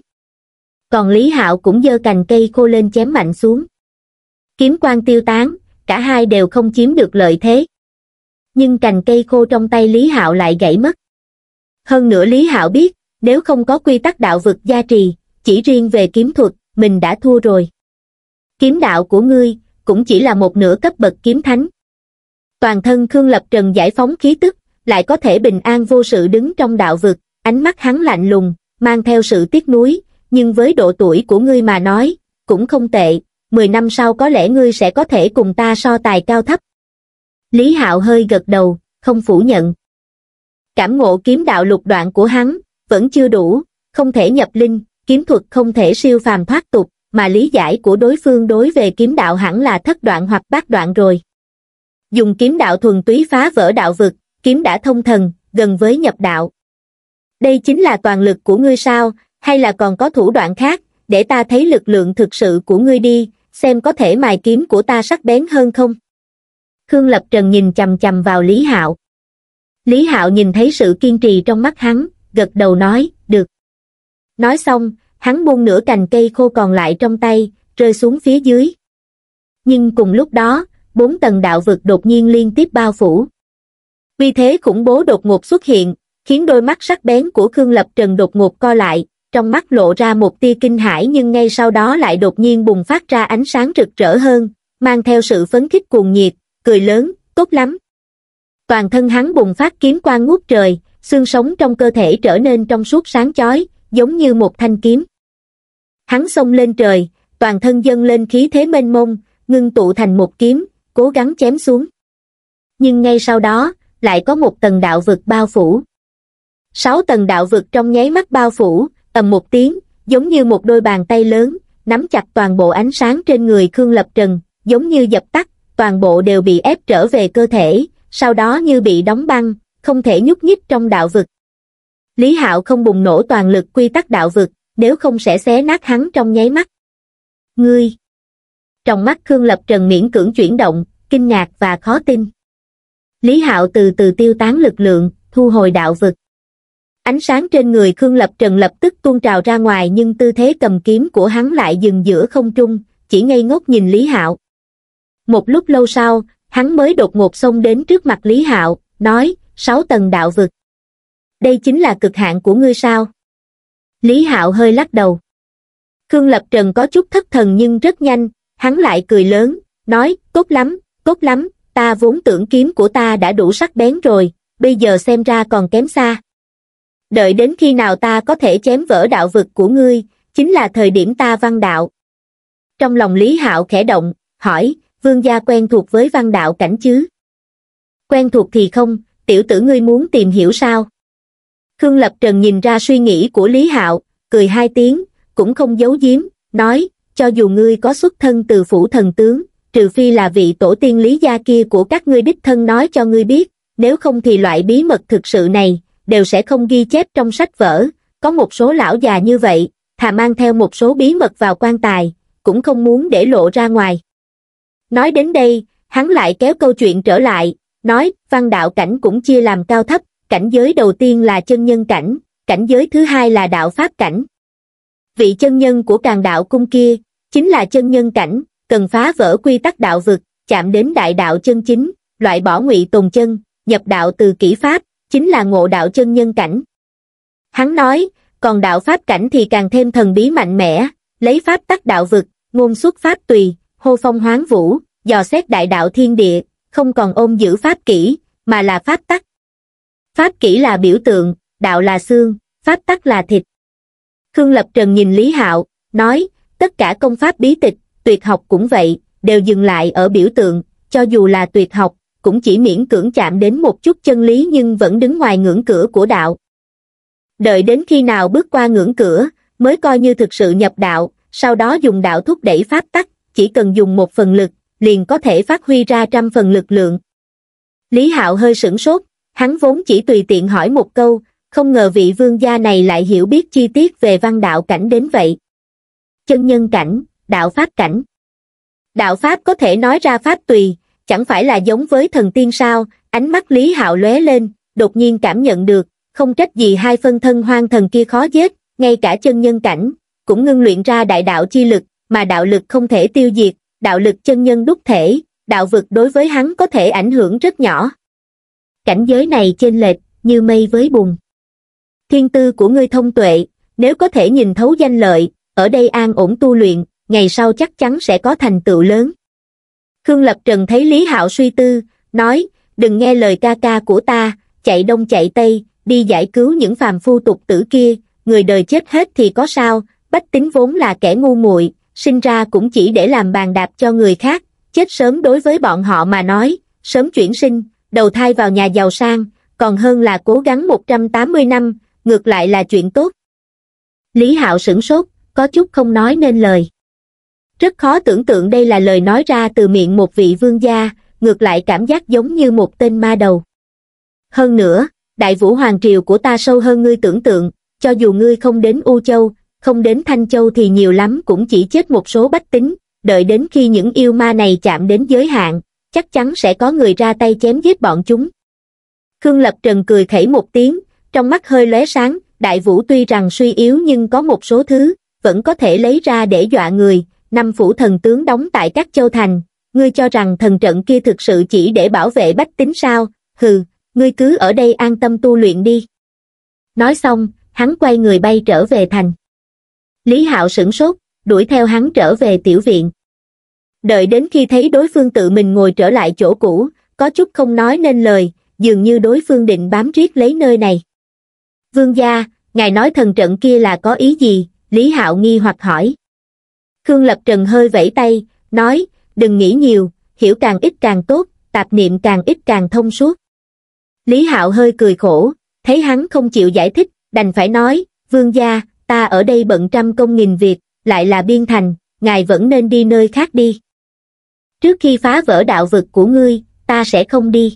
Còn Lý Hạo cũng giơ cành cây khô lên chém mạnh xuống. Kiếm quang tiêu tán, cả hai đều không chiếm được lợi thế. Nhưng cành cây khô trong tay Lý Hạo lại gãy mất. Hơn nữa Lý Hạo biết, nếu không có quy tắc đạo vực gia trì, chỉ riêng về kiếm thuật, mình đã thua rồi. Kiếm đạo của ngươi, cũng chỉ là một nửa cấp bậc kiếm thánh. Toàn thân Khương Lập Trần giải phóng khí tức, lại có thể bình an vô sự đứng trong đạo vực, ánh mắt hắn lạnh lùng, mang theo sự tiếc nuối, nhưng với độ tuổi của ngươi mà nói, cũng không tệ, 10 năm sau có lẽ ngươi sẽ có thể cùng ta so tài cao thấp. Lý Hạo hơi gật đầu, không phủ nhận. Cảm ngộ kiếm đạo lục đoạn của hắn, vẫn chưa đủ, không thể nhập linh, kiếm thuật không thể siêu phàm thoát tục, mà lý giải của đối phương đối về kiếm đạo hẳn là thất đoạn hoặc bát đoạn rồi. Dùng kiếm đạo thuần túy phá vỡ đạo vực, kiếm đã thông thần gần với nhập đạo đây chính là toàn lực của ngươi sao hay là còn có thủ đoạn khác để ta thấy lực lượng thực sự của ngươi đi xem có thể mài kiếm của ta sắc bén hơn không khương lập trần nhìn chằm chằm vào lý hạo lý hạo nhìn thấy sự kiên trì trong mắt hắn gật đầu nói được nói xong hắn buông nửa cành cây khô còn lại trong tay rơi xuống phía dưới nhưng cùng lúc đó bốn tầng đạo vực đột nhiên liên tiếp bao phủ vì thế khủng bố đột ngột xuất hiện, khiến đôi mắt sắc bén của Khương Lập Trần đột ngột co lại, trong mắt lộ ra một tia kinh hãi nhưng ngay sau đó lại đột nhiên bùng phát ra ánh sáng rực rỡ hơn, mang theo sự phấn khích cuồng nhiệt, cười lớn, tốt lắm. Toàn thân hắn bùng phát kiếm quang ngút trời, xương sống trong cơ thể trở nên trong suốt sáng chói, giống như một thanh kiếm. Hắn xông lên trời, toàn thân dâng lên khí thế mênh mông, ngưng tụ thành một kiếm, cố gắng chém xuống. Nhưng ngay sau đó, lại có một tầng đạo vực bao phủ. Sáu tầng đạo vực trong nháy mắt bao phủ, ầm một tiếng, giống như một đôi bàn tay lớn, nắm chặt toàn bộ ánh sáng trên người Khương Lập Trần, giống như dập tắt, toàn bộ đều bị ép trở về cơ thể, sau đó như bị đóng băng, không thể nhúc nhích trong đạo vực. Lý Hạo không bùng nổ toàn lực quy tắc đạo vực, nếu không sẽ xé nát hắn trong nháy mắt. Ngươi! Trong mắt Khương Lập Trần miễn cưỡng chuyển động, kinh ngạc và khó tin. Lý Hạo từ từ tiêu tán lực lượng, thu hồi đạo vực. Ánh sáng trên người Khương Lập Trần lập tức tuôn trào ra ngoài nhưng tư thế cầm kiếm của hắn lại dừng giữa không trung, chỉ ngây ngốc nhìn Lý Hạo. Một lúc lâu sau, hắn mới đột ngột xông đến trước mặt Lý Hạo, nói, sáu tầng đạo vực. Đây chính là cực hạn của ngươi sao? Lý Hạo hơi lắc đầu. Khương Lập Trần có chút thất thần nhưng rất nhanh, hắn lại cười lớn, nói, tốt lắm, tốt lắm, ta vốn tưởng kiếm của ta đã đủ sắc bén rồi, bây giờ xem ra còn kém xa. Đợi đến khi nào ta có thể chém vỡ đạo vực của ngươi, chính là thời điểm ta văn đạo. Trong lòng Lý Hạo khẽ động, hỏi, vương gia quen thuộc với văn đạo cảnh chứ? Quen thuộc thì không, tiểu tử ngươi muốn tìm hiểu sao? Khương Lập Trần nhìn ra suy nghĩ của Lý Hạo, cười hai tiếng, cũng không giấu giếm, nói, cho dù ngươi có xuất thân từ phủ thần tướng, trừ phi là vị tổ tiên lý gia kia của các ngươi đích thân nói cho ngươi biết, nếu không thì loại bí mật thực sự này, đều sẽ không ghi chép trong sách vở, có một số lão già như vậy, thà mang theo một số bí mật vào quan tài, cũng không muốn để lộ ra ngoài. Nói đến đây, hắn lại kéo câu chuyện trở lại, nói, văn đạo cảnh cũng chia làm cao thấp, cảnh giới đầu tiên là chân nhân cảnh, cảnh giới thứ hai là đạo pháp cảnh. Vị chân nhân của càng đạo cung kia, chính là chân nhân cảnh, cần phá vỡ quy tắc đạo vực, chạm đến đại đạo chân chính, loại bỏ ngụy tùng chân, nhập đạo từ kỹ pháp, chính là ngộ đạo chân nhân cảnh. Hắn nói, còn đạo pháp cảnh thì càng thêm thần bí mạnh mẽ, lấy pháp tắc đạo vực, ngôn xuất pháp tùy, hô phong hoáng vũ, dò xét đại đạo thiên địa, không còn ôm giữ pháp kỹ, mà là pháp tắc. Pháp kỹ là biểu tượng, đạo là xương, pháp tắc là thịt. Khương Lập Trần nhìn Lý Hạo, nói, tất cả công pháp bí tịch, tuyệt học cũng vậy, đều dừng lại ở biểu tượng, cho dù là tuyệt học, cũng chỉ miễn cưỡng chạm đến một chút chân lý nhưng vẫn đứng ngoài ngưỡng cửa của đạo. Đợi đến khi nào bước qua ngưỡng cửa, mới coi như thực sự nhập đạo, sau đó dùng đạo thúc đẩy pháp tắc, chỉ cần dùng một phần lực, liền có thể phát huy ra trăm phần lực lượng. Lý Hạo hơi sửng sốt, hắn vốn chỉ tùy tiện hỏi một câu, không ngờ vị vương gia này lại hiểu biết chi tiết về văn đạo cảnh đến vậy. Chân nhân cảnh, đạo pháp cảnh. Đạo pháp có thể nói ra pháp tùy, chẳng phải là giống với thần tiên sao, ánh mắt Lý Hạo lóe lên, đột nhiên cảm nhận được, không trách gì hai phân thân hoang thần kia khó giết, ngay cả chân nhân cảnh, cũng ngưng luyện ra đại đạo chi lực, mà đạo lực không thể tiêu diệt, đạo lực chân nhân đúc thể, đạo vực đối với hắn có thể ảnh hưởng rất nhỏ. Cảnh giới này trên lệch, như mây với bùn. Thiên tư của ngươi thông tuệ, nếu có thể nhìn thấu danh lợi, ở đây an ổn tu luyện, ngày sau chắc chắn sẽ có thành tựu lớn khương lập trần thấy lý hạo suy tư nói đừng nghe lời ca ca của ta chạy đông chạy tây đi giải cứu những phàm phu tục tử kia người đời chết hết thì có sao bách tính vốn là kẻ ngu muội sinh ra cũng chỉ để làm bàn đạp cho người khác chết sớm đối với bọn họ mà nói sớm chuyển sinh đầu thai vào nhà giàu sang còn hơn là cố gắng 180 năm ngược lại là chuyện tốt lý hạo sửng sốt có chút không nói nên lời rất khó tưởng tượng đây là lời nói ra từ miệng một vị vương gia ngược lại cảm giác giống như một tên ma đầu hơn nữa đại vũ hoàng triều của ta sâu hơn ngươi tưởng tượng cho dù ngươi không đến u châu không đến thanh châu thì nhiều lắm cũng chỉ chết một số bách tính đợi đến khi những yêu ma này chạm đến giới hạn chắc chắn sẽ có người ra tay chém giết bọn chúng khương lập trần cười khẩy một tiếng trong mắt hơi lóe sáng đại vũ tuy rằng suy yếu nhưng có một số thứ vẫn có thể lấy ra để dọa người năm phủ thần tướng đóng tại các châu thành, ngươi cho rằng thần trận kia thực sự chỉ để bảo vệ bách tính sao, hừ, ngươi cứ ở đây an tâm tu luyện đi. Nói xong, hắn quay người bay trở về thành. Lý Hạo sửng sốt, đuổi theo hắn trở về tiểu viện. Đợi đến khi thấy đối phương tự mình ngồi trở lại chỗ cũ, có chút không nói nên lời, dường như đối phương định bám riết lấy nơi này. Vương gia, ngài nói thần trận kia là có ý gì? Lý Hạo nghi hoặc hỏi. Khương Lập Trần hơi vẫy tay, nói, đừng nghĩ nhiều, hiểu càng ít càng tốt, tạp niệm càng ít càng thông suốt. Lý Hạo hơi cười khổ, thấy hắn không chịu giải thích, đành phải nói, vương gia, ta ở đây bận trăm công nghìn việc, lại là biên thành, ngài vẫn nên đi nơi khác đi. Trước khi phá vỡ đạo vực của ngươi, ta sẽ không đi.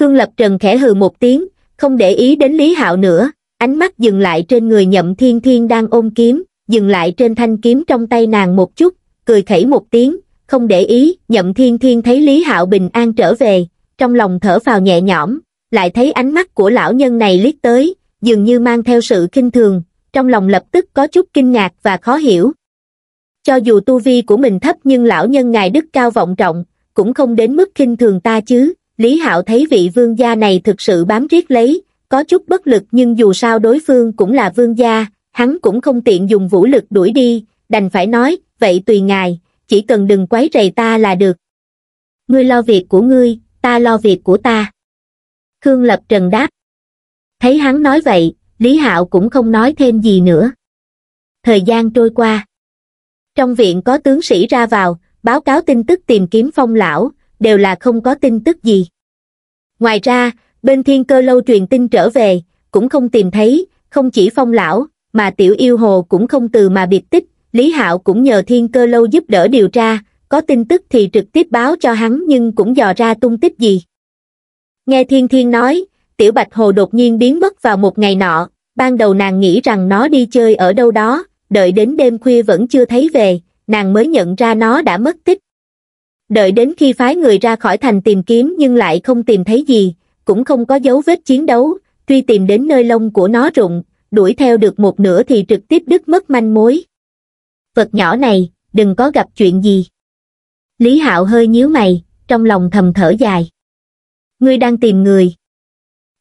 Khương Lập Trần khẽ hừ một tiếng, không để ý đến Lý Hạo nữa, ánh mắt dừng lại trên người nhậm thiên thiên đang ôm kiếm, dừng lại trên thanh kiếm trong tay nàng một chút, cười khẩy một tiếng, không để ý, nhậm thiên thiên thấy Lý Hạo bình an trở về, trong lòng thở vào nhẹ nhõm, lại thấy ánh mắt của lão nhân này liếc tới, dường như mang theo sự kinh thường, trong lòng lập tức có chút kinh ngạc và khó hiểu. Cho dù tu vi của mình thấp nhưng lão nhân ngài đức cao vọng trọng, cũng không đến mức kinh thường ta chứ, Lý Hạo thấy vị vương gia này thực sự bám riết lấy, có chút bất lực nhưng dù sao đối phương cũng là vương gia, hắn cũng không tiện dùng vũ lực đuổi đi, đành phải nói, vậy tùy ngài, chỉ cần đừng quấy rầy ta là được. Ngươi lo việc của ngươi, ta lo việc của ta. Khương Lập Trần đáp. Thấy hắn nói vậy, Lý Hạo cũng không nói thêm gì nữa. Thời gian trôi qua. Trong viện có tướng sĩ ra vào, báo cáo tin tức tìm kiếm phong lão, đều là không có tin tức gì. Ngoài ra, bên thiên cơ lâu truyền tin trở về, cũng không tìm thấy, không chỉ phong lão, mà tiểu yêu hồ cũng không từ mà biệt tích lý hạo cũng nhờ thiên cơ lâu giúp đỡ điều tra có tin tức thì trực tiếp báo cho hắn nhưng cũng dò ra tung tích gì nghe thiên thiên nói tiểu bạch hồ đột nhiên biến mất vào một ngày nọ ban đầu nàng nghĩ rằng nó đi chơi ở đâu đó đợi đến đêm khuya vẫn chưa thấy về nàng mới nhận ra nó đã mất tích đợi đến khi phái người ra khỏi thành tìm kiếm nhưng lại không tìm thấy gì cũng không có dấu vết chiến đấu truy tìm đến nơi lông của nó rụng đuổi theo được một nửa thì trực tiếp đứt mất manh mối. Vật nhỏ này, đừng có gặp chuyện gì. Lý Hạo hơi nhíu mày, trong lòng thầm thở dài. Ngươi đang tìm người.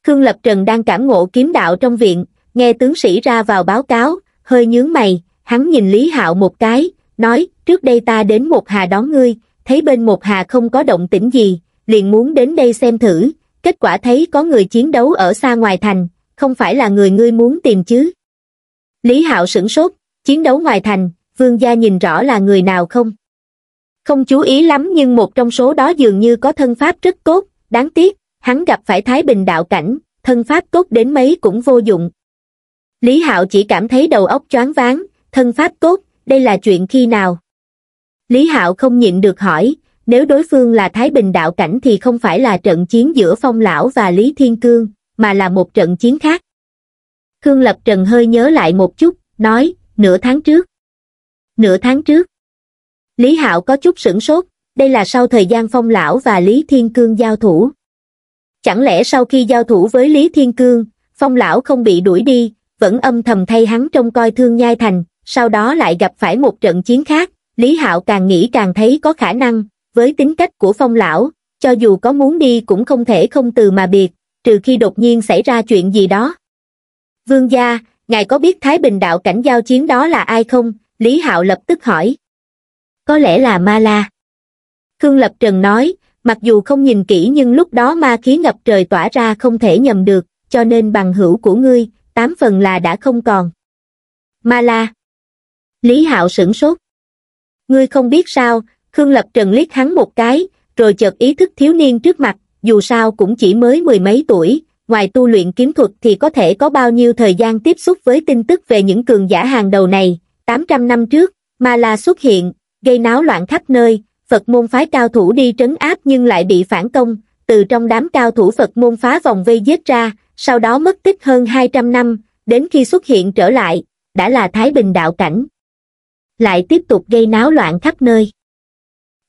Khương Lập Trần đang cảm ngộ kiếm đạo trong viện, nghe tướng sĩ ra vào báo cáo, hơi nhướng mày, hắn nhìn Lý Hạo một cái, nói, trước đây ta đến một hà đón ngươi, thấy bên một hà không có động tĩnh gì, liền muốn đến đây xem thử, kết quả thấy có người chiến đấu ở xa ngoài thành, không phải là người ngươi muốn tìm chứ. Lý Hạo sửng sốt, chiến đấu ngoài thành, vương gia nhìn rõ là người nào không? Không chú ý lắm nhưng một trong số đó dường như có thân pháp rất tốt, đáng tiếc, hắn gặp phải Thái Bình đạo cảnh, thân pháp tốt đến mấy cũng vô dụng. Lý Hạo chỉ cảm thấy đầu óc choáng váng, thân pháp tốt, đây là chuyện khi nào? Lý Hạo không nhịn được hỏi, nếu đối phương là Thái Bình đạo cảnh thì không phải là trận chiến giữa Phong Lão và Lý Thiên Cương, mà là một trận chiến khác. Khương Lập Trần hơi nhớ lại một chút, nói, nửa tháng trước. Nửa tháng trước. Lý Hạo có chút sửng sốt, đây là sau thời gian Phong Lão và Lý Thiên Cương giao thủ. Chẳng lẽ sau khi giao thủ với Lý Thiên Cương, Phong Lão không bị đuổi đi, vẫn âm thầm thay hắn trông coi thương nhai thành, sau đó lại gặp phải một trận chiến khác, Lý Hạo càng nghĩ càng thấy có khả năng, với tính cách của Phong Lão, cho dù có muốn đi cũng không thể không từ mà biệt, trừ khi đột nhiên xảy ra chuyện gì đó. Vương gia, ngài có biết Thái Bình đạo cảnh giao chiến đó là ai không? Lý Hạo lập tức hỏi. Có lẽ là Ma La. Khương Lập Trần nói, mặc dù không nhìn kỹ nhưng lúc đó ma khí ngập trời tỏa ra không thể nhầm được, cho nên bằng hữu của ngươi, tám phần là đã không còn. Ma La. Lý Hạo sửng sốt. Ngươi không biết sao, Khương Lập Trần liếc hắn một cái, rồi chợt ý thức thiếu niên trước mặt, dù sao cũng chỉ mới mười mấy tuổi ngoài tu luyện kiếm thuật thì có thể có bao nhiêu thời gian tiếp xúc với tin tức về những cường giả hàng đầu này tám trăm năm trước ma la xuất hiện gây náo loạn khắp nơi phật môn phái cao thủ đi trấn áp nhưng lại bị phản công từ trong đám cao thủ phật môn phá vòng vây giết ra sau đó mất tích hơn hai trăm năm đến khi xuất hiện trở lại đã là thái bình đạo cảnh lại tiếp tục gây náo loạn khắp nơi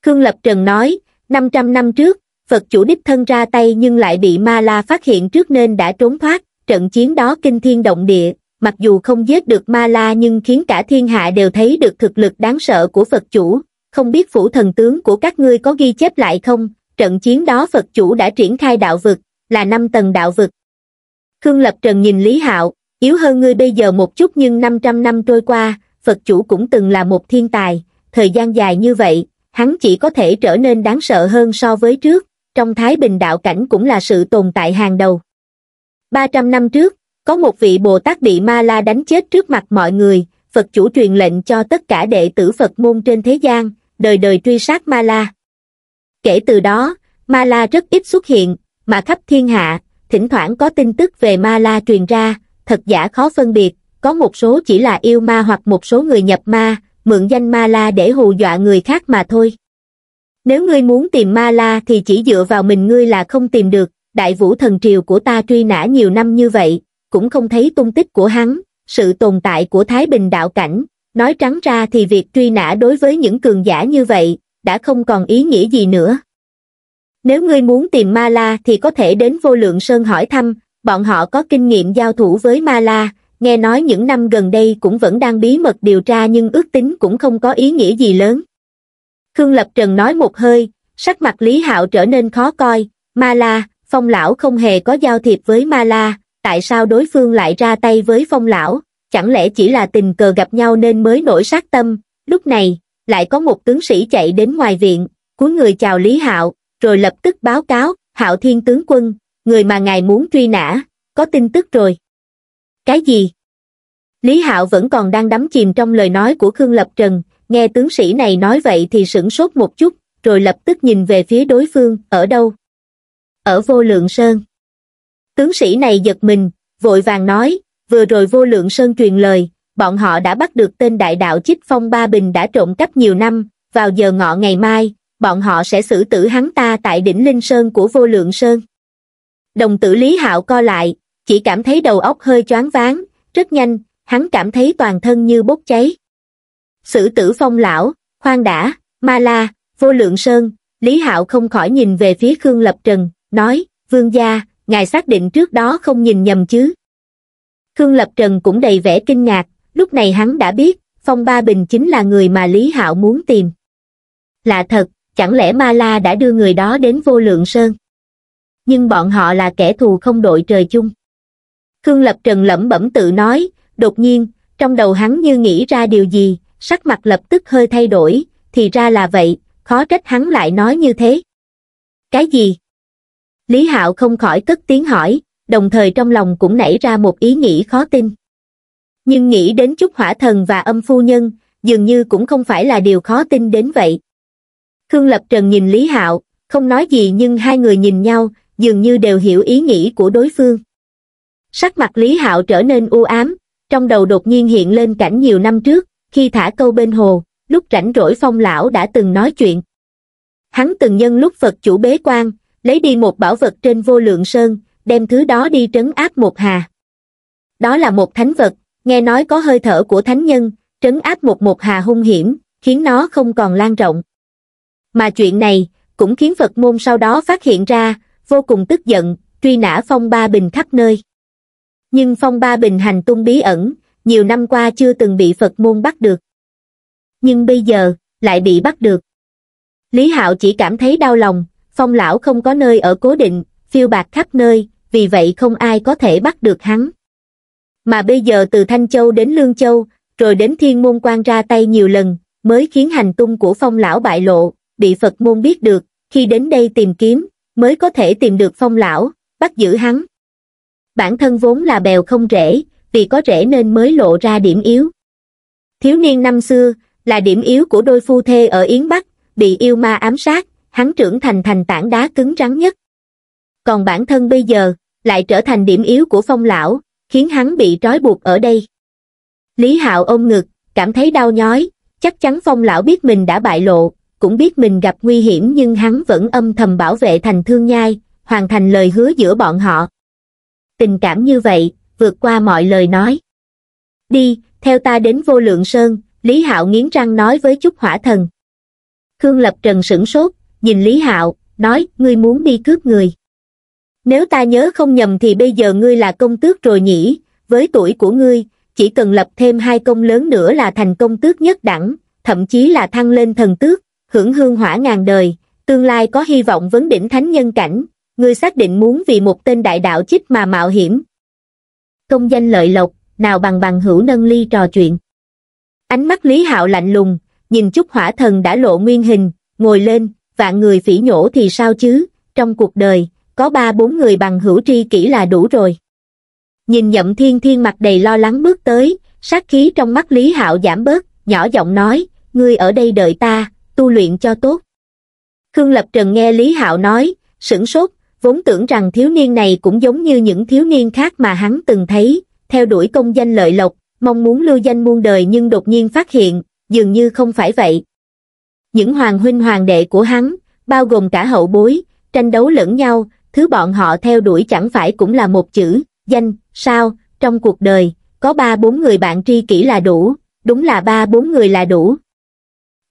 khương lập trần nói năm trăm năm trước Phật chủ đích thân ra tay nhưng lại bị ma la phát hiện trước nên đã trốn thoát trận chiến đó kinh thiên động địa mặc dù không giết được ma la nhưng khiến cả thiên hạ đều thấy được thực lực đáng sợ của phật chủ không biết phủ thần tướng của các ngươi có ghi chép lại không trận chiến đó phật chủ đã triển khai đạo vực là năm tầng đạo vực khương lập trần nhìn lý hạo yếu hơn ngươi bây giờ một chút nhưng năm trăm năm trôi qua phật chủ cũng từng là một thiên tài thời gian dài như vậy hắn chỉ có thể trở nên đáng sợ hơn so với trước trong Thái Bình đạo cảnh cũng là sự tồn tại hàng đầu. 300 năm trước, có một vị Bồ Tát bị Ma La đánh chết trước mặt mọi người, Phật chủ truyền lệnh cho tất cả đệ tử Phật môn trên thế gian, đời đời truy sát Ma La. Kể từ đó, Ma La rất ít xuất hiện, mà khắp thiên hạ, thỉnh thoảng có tin tức về Ma La truyền ra, thật giả khó phân biệt, có một số chỉ là yêu ma hoặc một số người nhập ma, mượn danh Ma La để hù dọa người khác mà thôi. Nếu ngươi muốn tìm ma la thì chỉ dựa vào mình ngươi là không tìm được, đại vũ thần triều của ta truy nã nhiều năm như vậy, cũng không thấy tung tích của hắn, sự tồn tại của Thái Bình đạo cảnh, nói trắng ra thì việc truy nã đối với những cường giả như vậy, đã không còn ý nghĩa gì nữa. Nếu ngươi muốn tìm ma la thì có thể đến vô lượng sơn hỏi thăm, bọn họ có kinh nghiệm giao thủ với ma la, nghe nói những năm gần đây cũng vẫn đang bí mật điều tra nhưng ước tính cũng không có ý nghĩa gì lớn. Khương Lập Trần nói một hơi, sắc mặt Lý Hạo trở nên khó coi, Ma La, Phong Lão không hề có giao thiệp với Ma La, tại sao đối phương lại ra tay với Phong Lão, chẳng lẽ chỉ là tình cờ gặp nhau nên mới nổi sát tâm, lúc này, lại có một tướng sĩ chạy đến ngoài viện, cúi người chào Lý Hạo, rồi lập tức báo cáo, Hạo Thiên Tướng Quân, người mà ngài muốn truy nã, có tin tức rồi. Cái gì? Lý Hạo vẫn còn đang đắm chìm trong lời nói của Khương Lập Trần, Nghe tướng sĩ này nói vậy thì sửng sốt một chút, rồi lập tức nhìn về phía đối phương, ở đâu? Ở vô lượng sơn. Tướng sĩ này giật mình, vội vàng nói, vừa rồi vô lượng sơn truyền lời, bọn họ đã bắt được tên đại đạo chích phong Ba Bình đã trộm cắp nhiều năm, vào giờ ngọ ngày mai, bọn họ sẽ xử tử hắn ta tại đỉnh Linh Sơn của vô lượng sơn. Đồng tử Lý Hạo co lại, chỉ cảm thấy đầu óc hơi choáng váng, rất nhanh, hắn cảm thấy toàn thân như bốc cháy. Sử tử phong lão, khoan đã, ma la, vô lượng sơn, Lý Hạo không khỏi nhìn về phía Khương Lập Trần, nói, vương gia, ngài xác định trước đó không nhìn nhầm chứ. Khương Lập Trần cũng đầy vẻ kinh ngạc, lúc này hắn đã biết, Phong Ba Bình chính là người mà Lý Hạo muốn tìm. Lạ thật, chẳng lẽ Ma La đã đưa người đó đến vô lượng sơn? Nhưng bọn họ là kẻ thù không đội trời chung. Khương Lập Trần lẩm bẩm tự nói, đột nhiên, trong đầu hắn như nghĩ ra điều gì, sắc mặt lập tức hơi thay đổi, thì ra là vậy, khó trách hắn lại nói như thế. Cái gì? Lý Hạo không khỏi cất tiếng hỏi, đồng thời trong lòng cũng nảy ra một ý nghĩ khó tin. Nhưng nghĩ đến chút hỏa thần và âm phu nhân, dường như cũng không phải là điều khó tin đến vậy. Khương Lập Trần nhìn Lý Hạo, không nói gì nhưng hai người nhìn nhau, dường như đều hiểu ý nghĩ của đối phương. Sắc mặt Lý Hạo trở nên u ám, trong đầu đột nhiên hiện lên cảnh nhiều năm trước, khi thả câu bên hồ, lúc rảnh rỗi phong lão đã từng nói chuyện. Hắn từng nhân lúc Phật chủ bế quan, lấy đi một bảo vật trên vô lượng sơn, đem thứ đó đi trấn áp một hà. Đó là một thánh vật, nghe nói có hơi thở của thánh nhân, trấn áp một một hà hung hiểm, khiến nó không còn lan rộng. Mà chuyện này, cũng khiến Phật môn sau đó phát hiện ra, vô cùng tức giận, truy nã Phong Ba Bình khắp nơi. Nhưng Phong Ba Bình hành tung bí ẩn, nhiều năm qua chưa từng bị Phật môn bắt được. Nhưng bây giờ, lại bị bắt được. Lý Hạo chỉ cảm thấy đau lòng, phong lão không có nơi ở cố định, phiêu bạc khắp nơi, vì vậy không ai có thể bắt được hắn. Mà bây giờ từ Thanh Châu đến Lương Châu, rồi đến Thiên Môn quan ra tay nhiều lần, mới khiến hành tung của phong lão bại lộ, bị Phật môn biết được, khi đến đây tìm kiếm, mới có thể tìm được phong lão, bắt giữ hắn. Bản thân vốn là bèo không rễ, vì có rễ nên mới lộ ra điểm yếu. Thiếu niên năm xưa, là điểm yếu của đôi phu thê ở Yến Bắc, bị yêu ma ám sát, hắn trưởng thành thành tảng đá cứng rắn nhất. Còn bản thân bây giờ, lại trở thành điểm yếu của phong lão, khiến hắn bị trói buộc ở đây. Lý Hạo ôm ngực, cảm thấy đau nhói, chắc chắn phong lão biết mình đã bại lộ, cũng biết mình gặp nguy hiểm nhưng hắn vẫn âm thầm bảo vệ thành thương nhai, hoàn thành lời hứa giữa bọn họ. Tình cảm như vậy, vượt qua mọi lời nói. Đi, theo ta đến vô lượng sơn, Lý Hạo nghiến răng nói với chút hỏa thần. Khương Lập Trần sửng sốt, nhìn Lý Hạo, nói, ngươi muốn đi cướp người. Nếu ta nhớ không nhầm thì bây giờ ngươi là công tước rồi nhỉ, với tuổi của ngươi, chỉ cần lập thêm hai công lớn nữa là thành công tước nhất đẳng, thậm chí là thăng lên thần tước, hưởng hương hỏa ngàn đời, tương lai có hy vọng vấn đỉnh thánh nhân cảnh, ngươi xác định muốn vì một tên đại đạo chích mà mạo hiểm, công danh lợi lộc, nào bằng bằng hữu nâng ly trò chuyện. Ánh mắt Lý Hạo lạnh lùng, nhìn chút hỏa thần đã lộ nguyên hình, ngồi lên, vạn người phỉ nhổ thì sao chứ, trong cuộc đời, có ba bốn người bằng hữu tri kỷ là đủ rồi. Nhìn nhậm thiên thiên mặt đầy lo lắng bước tới, sát khí trong mắt Lý Hạo giảm bớt, nhỏ giọng nói, ngươi ở đây đợi ta, tu luyện cho tốt. Khương Lập Trần nghe Lý Hạo nói, sửng sốt, vốn tưởng rằng thiếu niên này cũng giống như những thiếu niên khác mà hắn từng thấy, theo đuổi công danh lợi lộc, mong muốn lưu danh muôn đời nhưng đột nhiên phát hiện, dường như không phải vậy. Những hoàng huynh hoàng đệ của hắn, bao gồm cả hậu bối, tranh đấu lẫn nhau, thứ bọn họ theo đuổi chẳng phải cũng là một chữ, danh, sao, trong cuộc đời, có ba bốn người bạn tri kỷ là đủ, đúng là ba bốn người là đủ.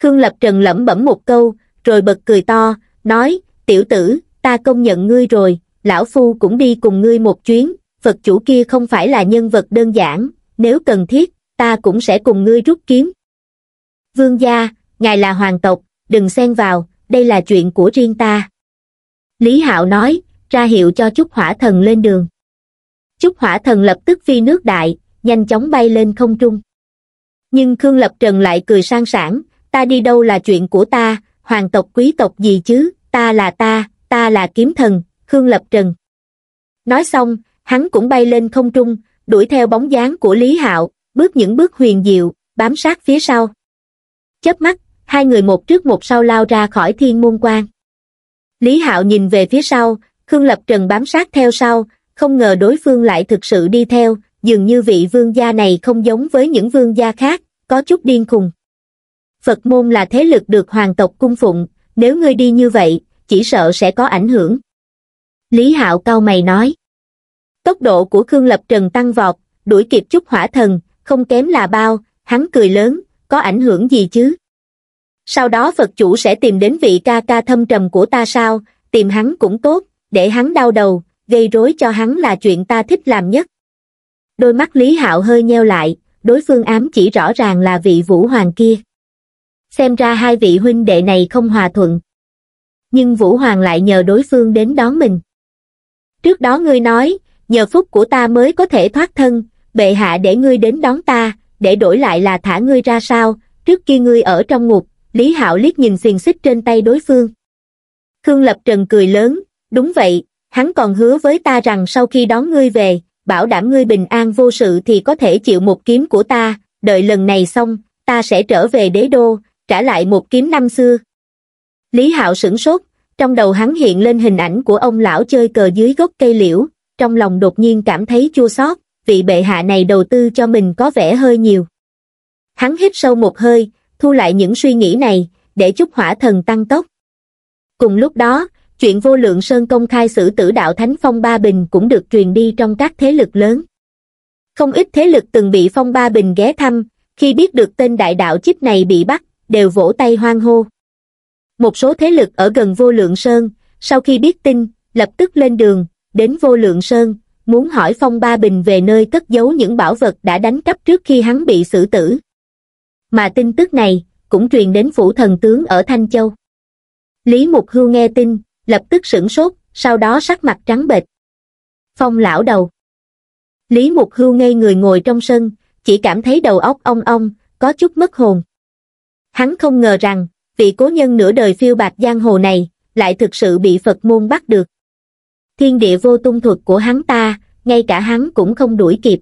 Khương Lập Trần lẩm bẩm một câu, rồi bật cười to, nói, tiểu tử, ta công nhận ngươi rồi, lão phu cũng đi cùng ngươi một chuyến, Phật chủ kia không phải là nhân vật đơn giản, nếu cần thiết, ta cũng sẽ cùng ngươi rút kiếm. Vương gia, ngài là hoàng tộc, đừng xen vào, đây là chuyện của riêng ta. Lý Hạo nói, ra hiệu cho Chúc Hỏa Thần lên đường. Chúc Hỏa Thần lập tức phi nước đại, nhanh chóng bay lên không trung. Nhưng Khương Lập Trần lại cười sang sảng, ta đi đâu là chuyện của ta, hoàng tộc quý tộc gì chứ, ta là ta, ta là kiếm thần, Khương Lập Trần. Nói xong, hắn cũng bay lên không trung, đuổi theo bóng dáng của Lý Hạo, bước những bước huyền diệu, bám sát phía sau. Chớp mắt, hai người một trước một sau lao ra khỏi thiên môn quan. Lý Hạo nhìn về phía sau, Khương Lập Trần bám sát theo sau, không ngờ đối phương lại thực sự đi theo, dường như vị vương gia này không giống với những vương gia khác, có chút điên khùng. Phật môn là thế lực được hoàng tộc cung phụng, nếu ngươi đi như vậy, chỉ sợ sẽ có ảnh hưởng. Lý Hạo cao mày nói. Tốc độ của Khương Lập Trần tăng vọt, đuổi kịp chút hỏa thần, không kém là bao, hắn cười lớn, có ảnh hưởng gì chứ? Sau đó Phật chủ sẽ tìm đến vị ca ca thâm trầm của ta sao, tìm hắn cũng tốt, để hắn đau đầu, gây rối cho hắn là chuyện ta thích làm nhất. Đôi mắt Lý Hạo hơi nheo lại, đối phương ám chỉ rõ ràng là vị vũ hoàng kia. Xem ra hai vị huynh đệ này không hòa thuận nhưng Vũ Hoàng lại nhờ đối phương đến đón mình. Trước đó ngươi nói, nhờ phúc của ta mới có thể thoát thân, bệ hạ để ngươi đến đón ta, để đổi lại là thả ngươi ra sao, trước khi ngươi ở trong ngục, Lý Hạo liếc nhìn xiềng xích trên tay đối phương. Khương Lập Trần cười lớn, đúng vậy, hắn còn hứa với ta rằng sau khi đón ngươi về, bảo đảm ngươi bình an vô sự thì có thể chịu một kiếm của ta, đợi lần này xong, ta sẽ trở về đế đô, trả lại một kiếm năm xưa. Lý Hạo sửng sốt, trong đầu hắn hiện lên hình ảnh của ông lão chơi cờ dưới gốc cây liễu, trong lòng đột nhiên cảm thấy chua xót, vị bệ hạ này đầu tư cho mình có vẻ hơi nhiều. Hắn hít sâu một hơi, thu lại những suy nghĩ này, để chúc hỏa thần tăng tốc. Cùng lúc đó, chuyện vô lượng sơn công khai xử tử đạo Thánh Phong Ba Bình cũng được truyền đi trong các thế lực lớn. Không ít thế lực từng bị Phong Ba Bình ghé thăm, khi biết được tên đại đạo chích này bị bắt, đều vỗ tay hoang hô một số thế lực ở gần vô lượng sơn sau khi biết tin lập tức lên đường đến vô lượng sơn muốn hỏi phong ba bình về nơi cất giấu những bảo vật đã đánh cắp trước khi hắn bị xử tử mà tin tức này cũng truyền đến phủ thần tướng ở thanh châu lý mục hưu nghe tin lập tức sửng sốt sau đó sắc mặt trắng bệch phong lão đầu lý mục hưu ngây người ngồi trong sân chỉ cảm thấy đầu óc ong ong có chút mất hồn hắn không ngờ rằng vị cố nhân nửa đời phiêu bạc giang hồ này, lại thực sự bị Phật môn bắt được. Thiên địa vô tung thuật của hắn ta, ngay cả hắn cũng không đuổi kịp.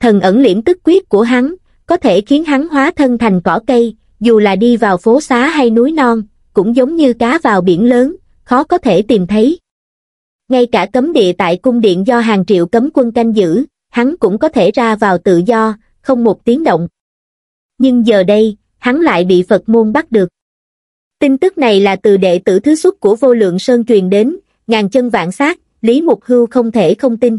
Thần ẩn liễm tức quyết của hắn, có thể khiến hắn hóa thân thành cỏ cây, dù là đi vào phố xá hay núi non, cũng giống như cá vào biển lớn, khó có thể tìm thấy. Ngay cả cấm địa tại cung điện do hàng triệu cấm quân canh giữ, hắn cũng có thể ra vào tự do, không một tiếng động. Nhưng giờ đây, hắn lại bị Phật môn bắt được. Tin tức này là từ đệ tử thứ xuất của vô lượng sơn truyền đến, ngàn chân vạn sát, Lý Mục Hưu không thể không tin.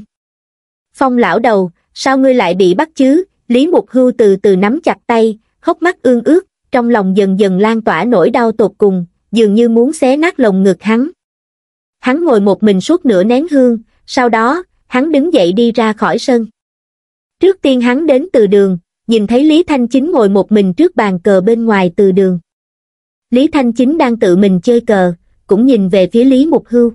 Phong lão đầu, sao ngươi lại bị bắt chứ? Lý Mục Hưu từ từ nắm chặt tay, hốc mắt ương ước trong lòng dần dần lan tỏa nỗi đau tột cùng, dường như muốn xé nát lồng ngực hắn. Hắn ngồi một mình suốt nửa nén hương, sau đó, hắn đứng dậy đi ra khỏi sân. Trước tiên hắn đến từ đường, nhìn thấy Lý Thanh Chính ngồi một mình trước bàn cờ bên ngoài từ đường lý thanh chính đang tự mình chơi cờ cũng nhìn về phía lý mục hưu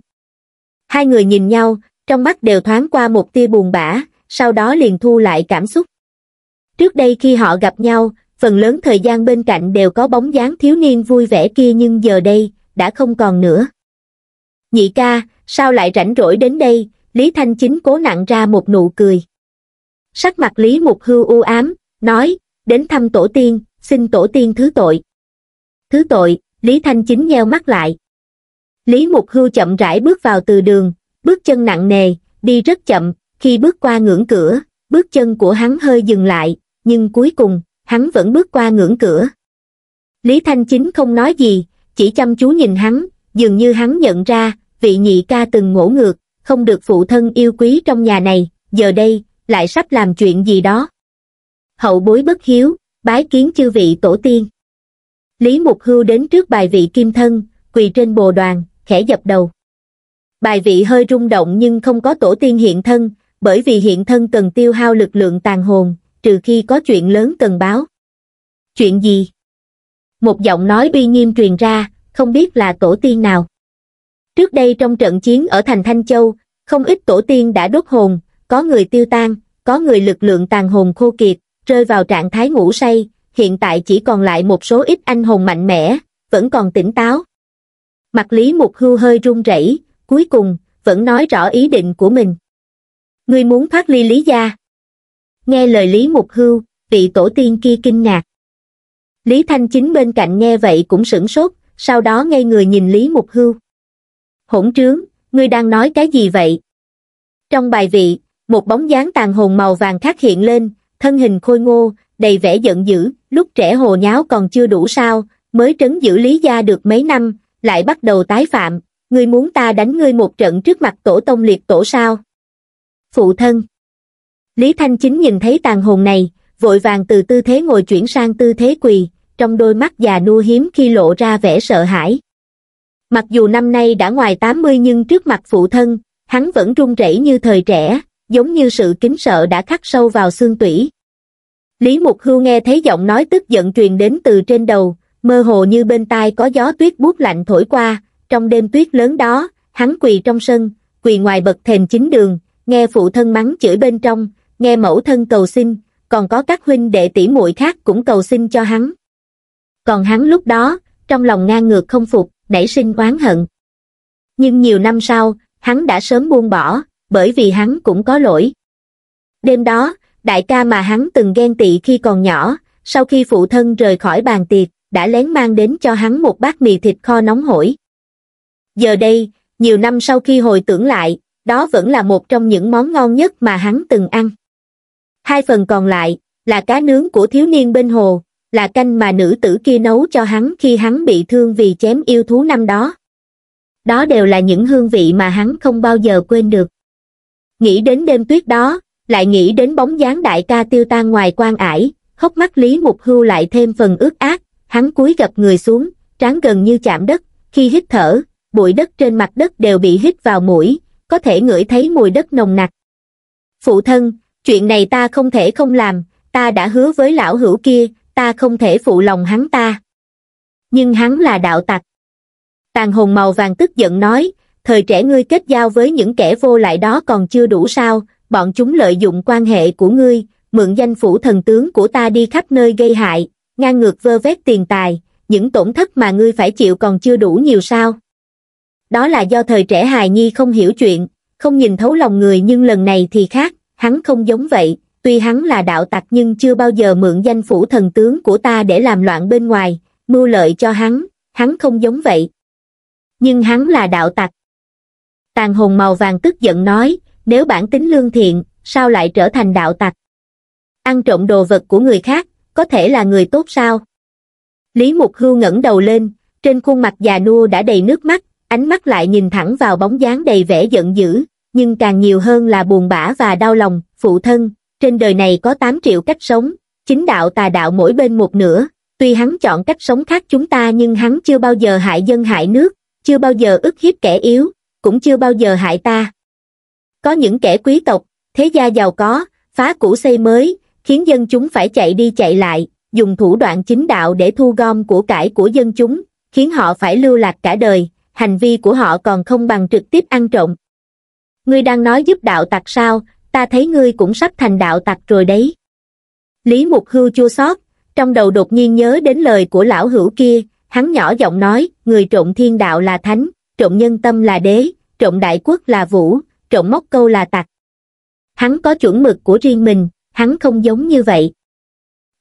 hai người nhìn nhau trong mắt đều thoáng qua một tia buồn bã sau đó liền thu lại cảm xúc trước đây khi họ gặp nhau phần lớn thời gian bên cạnh đều có bóng dáng thiếu niên vui vẻ kia nhưng giờ đây đã không còn nữa nhị ca sao lại rảnh rỗi đến đây lý thanh chính cố nặng ra một nụ cười sắc mặt lý mục hưu u ám nói đến thăm tổ tiên xin tổ tiên thứ tội thứ tội, Lý Thanh Chính nheo mắt lại. Lý Mục Hưu chậm rãi bước vào từ đường, bước chân nặng nề, đi rất chậm, khi bước qua ngưỡng cửa, bước chân của hắn hơi dừng lại, nhưng cuối cùng, hắn vẫn bước qua ngưỡng cửa. Lý Thanh Chính không nói gì, chỉ chăm chú nhìn hắn, dường như hắn nhận ra, vị nhị ca từng ngỗ ngược, không được phụ thân yêu quý trong nhà này, giờ đây, lại sắp làm chuyện gì đó. Hậu bối bất hiếu, bái kiến chư vị tổ tiên. Lý Mục Hưu đến trước bài vị kim thân, quỳ trên bồ đoàn, khẽ dập đầu. Bài vị hơi rung động nhưng không có tổ tiên hiện thân, bởi vì hiện thân cần tiêu hao lực lượng tàn hồn, trừ khi có chuyện lớn cần báo. Chuyện gì? Một giọng nói uy nghiêm truyền ra, không biết là tổ tiên nào. Trước đây trong trận chiến ở thành Thanh Châu, không ít tổ tiên đã đốt hồn, có người tiêu tan, có người lực lượng tàn hồn khô kiệt, rơi vào trạng thái ngủ say, hiện tại chỉ còn lại một số ít anh hùng mạnh mẽ, vẫn còn tỉnh táo. Mặt Lý Mục Hưu hơi run rẩy, cuối cùng, vẫn nói rõ ý định của mình. Ngươi muốn thoát ly Lý gia. Nghe lời Lý Mục Hưu, vị tổ tiên kia kinh ngạc. Lý Thanh Chính bên cạnh nghe vậy cũng sửng sốt, sau đó ngay người nhìn Lý Mục Hưu. Hỗn trướng, ngươi đang nói cái gì vậy? Trong bài vị, một bóng dáng tàn hồn màu vàng khác hiện lên, thân hình khôi ngô, đầy vẻ giận dữ, lúc trẻ hồ nháo còn chưa đủ sao, mới trấn giữ Lý Gia được mấy năm, lại bắt đầu tái phạm, ngươi muốn ta đánh ngươi một trận trước mặt tổ tông liệt tổ sao? Phụ thân Lý Thanh Chính nhìn thấy tàn hồn này, vội vàng từ tư thế ngồi chuyển sang tư thế quỳ, trong đôi mắt già nua hiếm khi lộ ra vẻ sợ hãi. Mặc dù năm nay đã ngoài 80 nhưng trước mặt phụ thân, hắn vẫn run rẩy như thời trẻ, giống như sự kính sợ đã khắc sâu vào xương tủy, Lý Mục Hưu nghe thấy giọng nói tức giận truyền đến từ trên đầu, mơ hồ như bên tai có gió tuyết buốt lạnh thổi qua, trong đêm tuyết lớn đó, hắn quỳ trong sân, quỳ ngoài bậc thềm chính đường, nghe phụ thân mắng chửi bên trong, nghe mẫu thân cầu xin, còn có các huynh đệ tỷ muội khác cũng cầu xin cho hắn. Còn hắn lúc đó, trong lòng ngang ngược không phục, nảy sinh oán hận. Nhưng nhiều năm sau, hắn đã sớm buông bỏ, bởi vì hắn cũng có lỗi. Đêm đó, đại ca mà hắn từng ghen tị khi còn nhỏ, sau khi phụ thân rời khỏi bàn tiệc, đã lén mang đến cho hắn một bát mì thịt kho nóng hổi. Giờ đây, nhiều năm sau khi hồi tưởng lại, đó vẫn là một trong những món ngon nhất mà hắn từng ăn. Hai phần còn lại, là cá nướng của thiếu niên bên hồ, là canh mà nữ tử kia nấu cho hắn khi hắn bị thương vì chém yêu thú năm đó. Đó đều là những hương vị mà hắn không bao giờ quên được. Nghĩ đến đêm tuyết đó, lại nghĩ đến bóng dáng đại ca tiêu tan ngoài quan ải, hốc mắt Lý Mục Hưu lại thêm phần ướt át, hắn cúi gập người xuống, trán gần như chạm đất, khi hít thở, bụi đất trên mặt đất đều bị hít vào mũi, có thể ngửi thấy mùi đất nồng nặc. Phụ thân, chuyện này ta không thể không làm, ta đã hứa với lão hữu kia, ta không thể phụ lòng hắn ta. Nhưng hắn là đạo tặc. Tàn hồn màu vàng tức giận nói, thời trẻ ngươi kết giao với những kẻ vô lại đó còn chưa đủ sao, bọn chúng lợi dụng quan hệ của ngươi, mượn danh phủ thần tướng của ta đi khắp nơi gây hại, ngang ngược vơ vét tiền tài, những tổn thất mà ngươi phải chịu còn chưa đủ nhiều sao. Đó là do thời trẻ hài nhi không hiểu chuyện, không nhìn thấu lòng người nhưng lần này thì khác, hắn không giống vậy, tuy hắn là đạo tặc nhưng chưa bao giờ mượn danh phủ thần tướng của ta để làm loạn bên ngoài, mưu lợi cho hắn, hắn không giống vậy. Nhưng hắn là đạo tặc. Tàn hồn màu vàng tức giận nói, nếu bản tính lương thiện, sao lại trở thành đạo tặc? Ăn trộm đồ vật của người khác, có thể là người tốt sao? Lý Mục Hưu ngẩng đầu lên, trên khuôn mặt già nua đã đầy nước mắt, ánh mắt lại nhìn thẳng vào bóng dáng đầy vẻ giận dữ, nhưng càng nhiều hơn là buồn bã và đau lòng, phụ thân, trên đời này có 8 triệu cách sống, chính đạo tà đạo mỗi bên một nửa, tuy hắn chọn cách sống khác chúng ta nhưng hắn chưa bao giờ hại dân hại nước, chưa bao giờ ức hiếp kẻ yếu, cũng chưa bao giờ hại ta. Có những kẻ quý tộc, thế gia giàu có, phá cũ xây mới, khiến dân chúng phải chạy đi chạy lại, dùng thủ đoạn chính đạo để thu gom của cải của dân chúng, khiến họ phải lưu lạc cả đời, hành vi của họ còn không bằng trực tiếp ăn trộm. Ngươi đang nói giúp đạo tặc sao, ta thấy ngươi cũng sắp thành đạo tặc rồi đấy. Lý Mục Hưu chua xót, trong đầu đột nhiên nhớ đến lời của lão hữu kia, hắn nhỏ giọng nói, người trộn thiên đạo là thánh, trộn nhân tâm là đế, trộn đại quốc là vũ, trộm móc câu là tặc. Hắn có chuẩn mực của riêng mình, hắn không giống như vậy.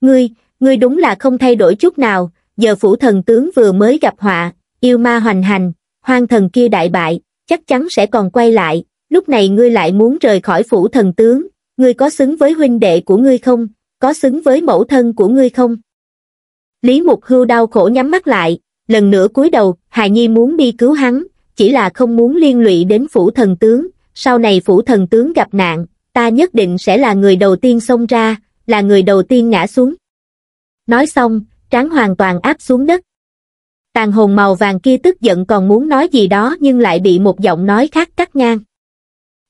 Ngươi, ngươi đúng là không thay đổi chút nào, giờ phủ thần tướng vừa mới gặp họa, yêu ma hoành hành, hoang thần kia đại bại, chắc chắn sẽ còn quay lại, lúc này ngươi lại muốn rời khỏi phủ thần tướng, ngươi có xứng với huynh đệ của ngươi không, có xứng với mẫu thân của ngươi không? Lý Mục Hưu đau khổ nhắm mắt lại, lần nữa cúi đầu, Hài Nhi muốn đi cứu hắn, chỉ là không muốn liên lụy đến phủ thần tướng, sau này phủ thần tướng gặp nạn, ta nhất định sẽ là người đầu tiên xông ra, là người đầu tiên ngã xuống. Nói xong, tráng hoàn toàn áp xuống đất. Tàn hồn màu vàng kia tức giận còn muốn nói gì đó nhưng lại bị một giọng nói khác cắt ngang.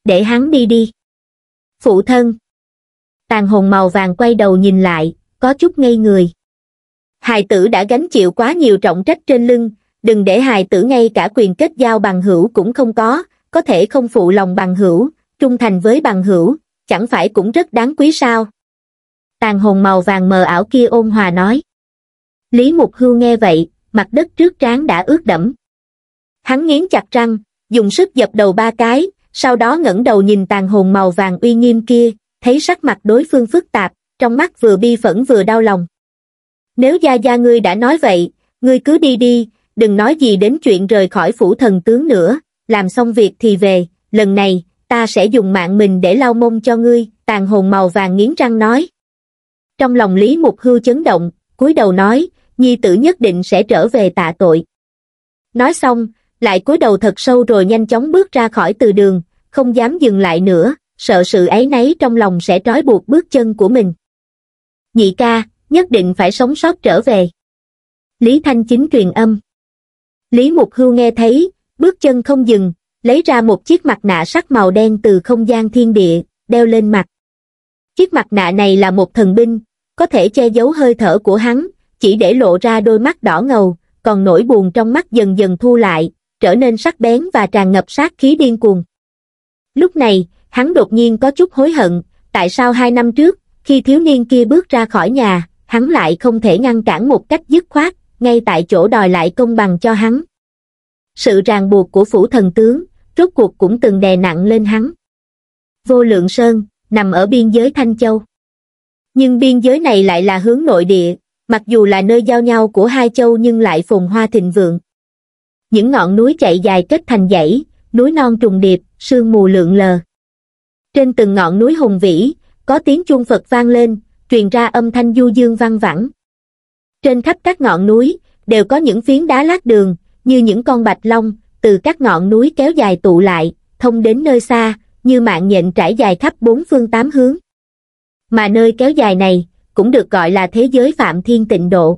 Để hắn đi đi. Phụ thân. Tàn hồn màu vàng quay đầu nhìn lại, có chút ngây người. Hài tử đã gánh chịu quá nhiều trọng trách trên lưng, đừng để hài tử ngay cả quyền kết giao bằng hữu cũng không có, có thể không phụ lòng bằng hữu, trung thành với bằng hữu, chẳng phải cũng rất đáng quý sao. Tàn hồn màu vàng mờ ảo kia ôn hòa nói. Lý Mục Hưu nghe vậy, mặt đất trước trán đã ướt đẫm. Hắn nghiến chặt răng, dùng sức dập đầu ba cái, sau đó ngẩng đầu nhìn tàn hồn màu vàng uy nghiêm kia, thấy sắc mặt đối phương phức tạp, trong mắt vừa bi phẫn vừa đau lòng. Nếu gia gia ngươi đã nói vậy, ngươi cứ đi đi, đừng nói gì đến chuyện rời khỏi phủ thần tướng nữa, làm xong việc thì về, lần này, ta sẽ dùng mạng mình để lau mông cho ngươi, tàn hồn màu vàng nghiến răng nói. Trong lòng Lý Mục Hưu chấn động, cúi đầu nói, nhi tử nhất định sẽ trở về tạ tội. Nói xong, lại cúi đầu thật sâu rồi nhanh chóng bước ra khỏi từ đường, không dám dừng lại nữa, sợ sự ấy nấy trong lòng sẽ trói buộc bước chân của mình. Nhị ca, nhất định phải sống sót trở về. Lý Thanh Chính truyền âm. Lý Mục Hưu nghe thấy, bước chân không dừng, lấy ra một chiếc mặt nạ sắc màu đen từ không gian thiên địa, đeo lên mặt. Chiếc mặt nạ này là một thần binh, có thể che giấu hơi thở của hắn, chỉ để lộ ra đôi mắt đỏ ngầu, còn nỗi buồn trong mắt dần dần thu lại, trở nên sắc bén và tràn ngập sát khí điên cuồng. Lúc này, hắn đột nhiên có chút hối hận, tại sao hai năm trước, khi thiếu niên kia bước ra khỏi nhà, hắn lại không thể ngăn cản một cách dứt khoát, ngay tại chỗ đòi lại công bằng cho hắn sự ràng buộc của phủ thần tướng rốt cuộc cũng từng đè nặng lên hắn vô lượng sơn nằm ở biên giới thanh châu nhưng biên giới này lại là hướng nội địa mặc dù là nơi giao nhau của hai châu nhưng lại phồn hoa thịnh vượng những ngọn núi chạy dài kết thành dãy núi non trùng điệp sương mù lượn lờ trên từng ngọn núi hùng vĩ có tiếng chuông phật vang lên truyền ra âm thanh du dương vang vẳng trên khắp các ngọn núi đều có những phiến đá lát đường như những con bạch long, từ các ngọn núi kéo dài tụ lại, thông đến nơi xa, như mạng nhện trải dài khắp bốn phương tám hướng. Mà nơi kéo dài này, cũng được gọi là thế giới Phạm Thiên Tịnh Độ.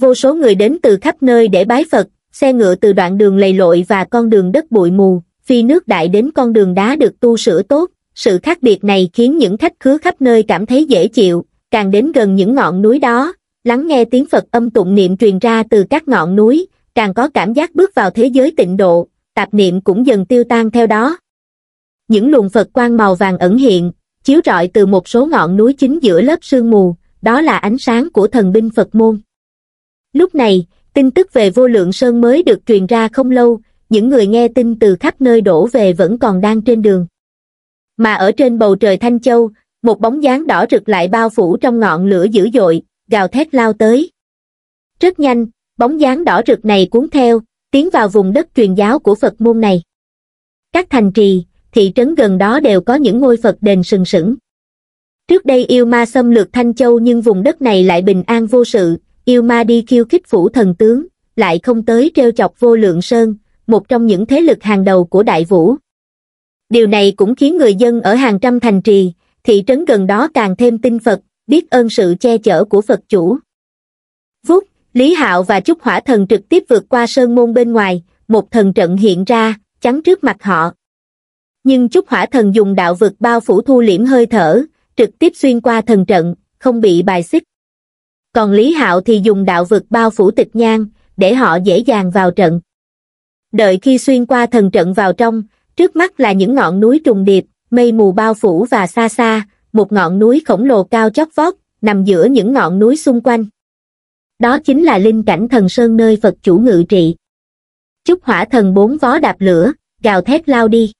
Vô số người đến từ khắp nơi để bái Phật, xe ngựa từ đoạn đường lầy lội và con đường đất bụi mù, phi nước đại đến con đường đá được tu sửa tốt. Sự khác biệt này khiến những khách khứa khắp nơi cảm thấy dễ chịu, càng đến gần những ngọn núi đó, lắng nghe tiếng Phật âm tụng niệm truyền ra từ các ngọn núi, càng có cảm giác bước vào thế giới tịnh độ, tạp niệm cũng dần tiêu tan theo đó. Những luồng Phật quang màu vàng ẩn hiện, chiếu rọi từ một số ngọn núi chính giữa lớp sương mù, đó là ánh sáng của thần binh Phật môn. Lúc này, tin tức về vô lượng sơn mới được truyền ra không lâu, những người nghe tin từ khắp nơi đổ về vẫn còn đang trên đường. Mà ở trên bầu trời Thanh Châu, một bóng dáng đỏ rực lại bao phủ trong ngọn lửa dữ dội, gào thét lao tới. Rất nhanh, bóng dáng đỏ rực này cuốn theo, tiến vào vùng đất truyền giáo của Phật môn này. Các thành trì, thị trấn gần đó đều có những ngôi Phật đền sừng sững. Trước đây yêu ma xâm lược Thanh Châu nhưng vùng đất này lại bình an vô sự, yêu ma đi khiêu khích phủ thần tướng, lại không tới treo chọc vô lượng sơn, một trong những thế lực hàng đầu của Đại Vũ. Điều này cũng khiến người dân ở hàng trăm thành trì, thị trấn gần đó càng thêm tin Phật, biết ơn sự che chở của Phật chủ. Vút, Lý Hạo và Trúc Hỏa Thần trực tiếp vượt qua sơn môn bên ngoài, một thần trận hiện ra, chắn trước mặt họ. Nhưng Trúc Hỏa Thần dùng đạo vực bao phủ thu liễm hơi thở, trực tiếp xuyên qua thần trận, không bị bài xích. Còn Lý Hạo thì dùng đạo vực bao phủ tịch nhang, để họ dễ dàng vào trận. Đợi khi xuyên qua thần trận vào trong, trước mắt là những ngọn núi trùng điệp, mây mù bao phủ và xa xa, một ngọn núi khổng lồ cao chót vót, nằm giữa những ngọn núi xung quanh đó chính là linh cảnh thần sơn nơi Phật chủ ngự trị. Chúc hỏa thần bốn vó đạp lửa, gào thét lao đi.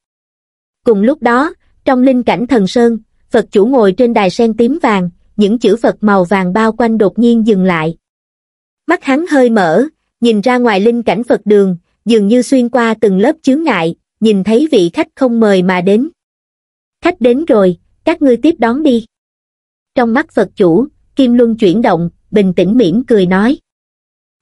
Cùng lúc đó, trong linh cảnh thần sơn, Phật chủ ngồi trên đài sen tím vàng, những chữ Phật màu vàng bao quanh đột nhiên dừng lại. Mắt hắn hơi mở, nhìn ra ngoài linh cảnh Phật đường, dường như xuyên qua từng lớp chướng ngại, nhìn thấy vị khách không mời mà đến. Khách đến rồi, các ngươi tiếp đón đi. Trong mắt Phật chủ, Kim Luân chuyển động, bình tĩnh mỉm cười nói.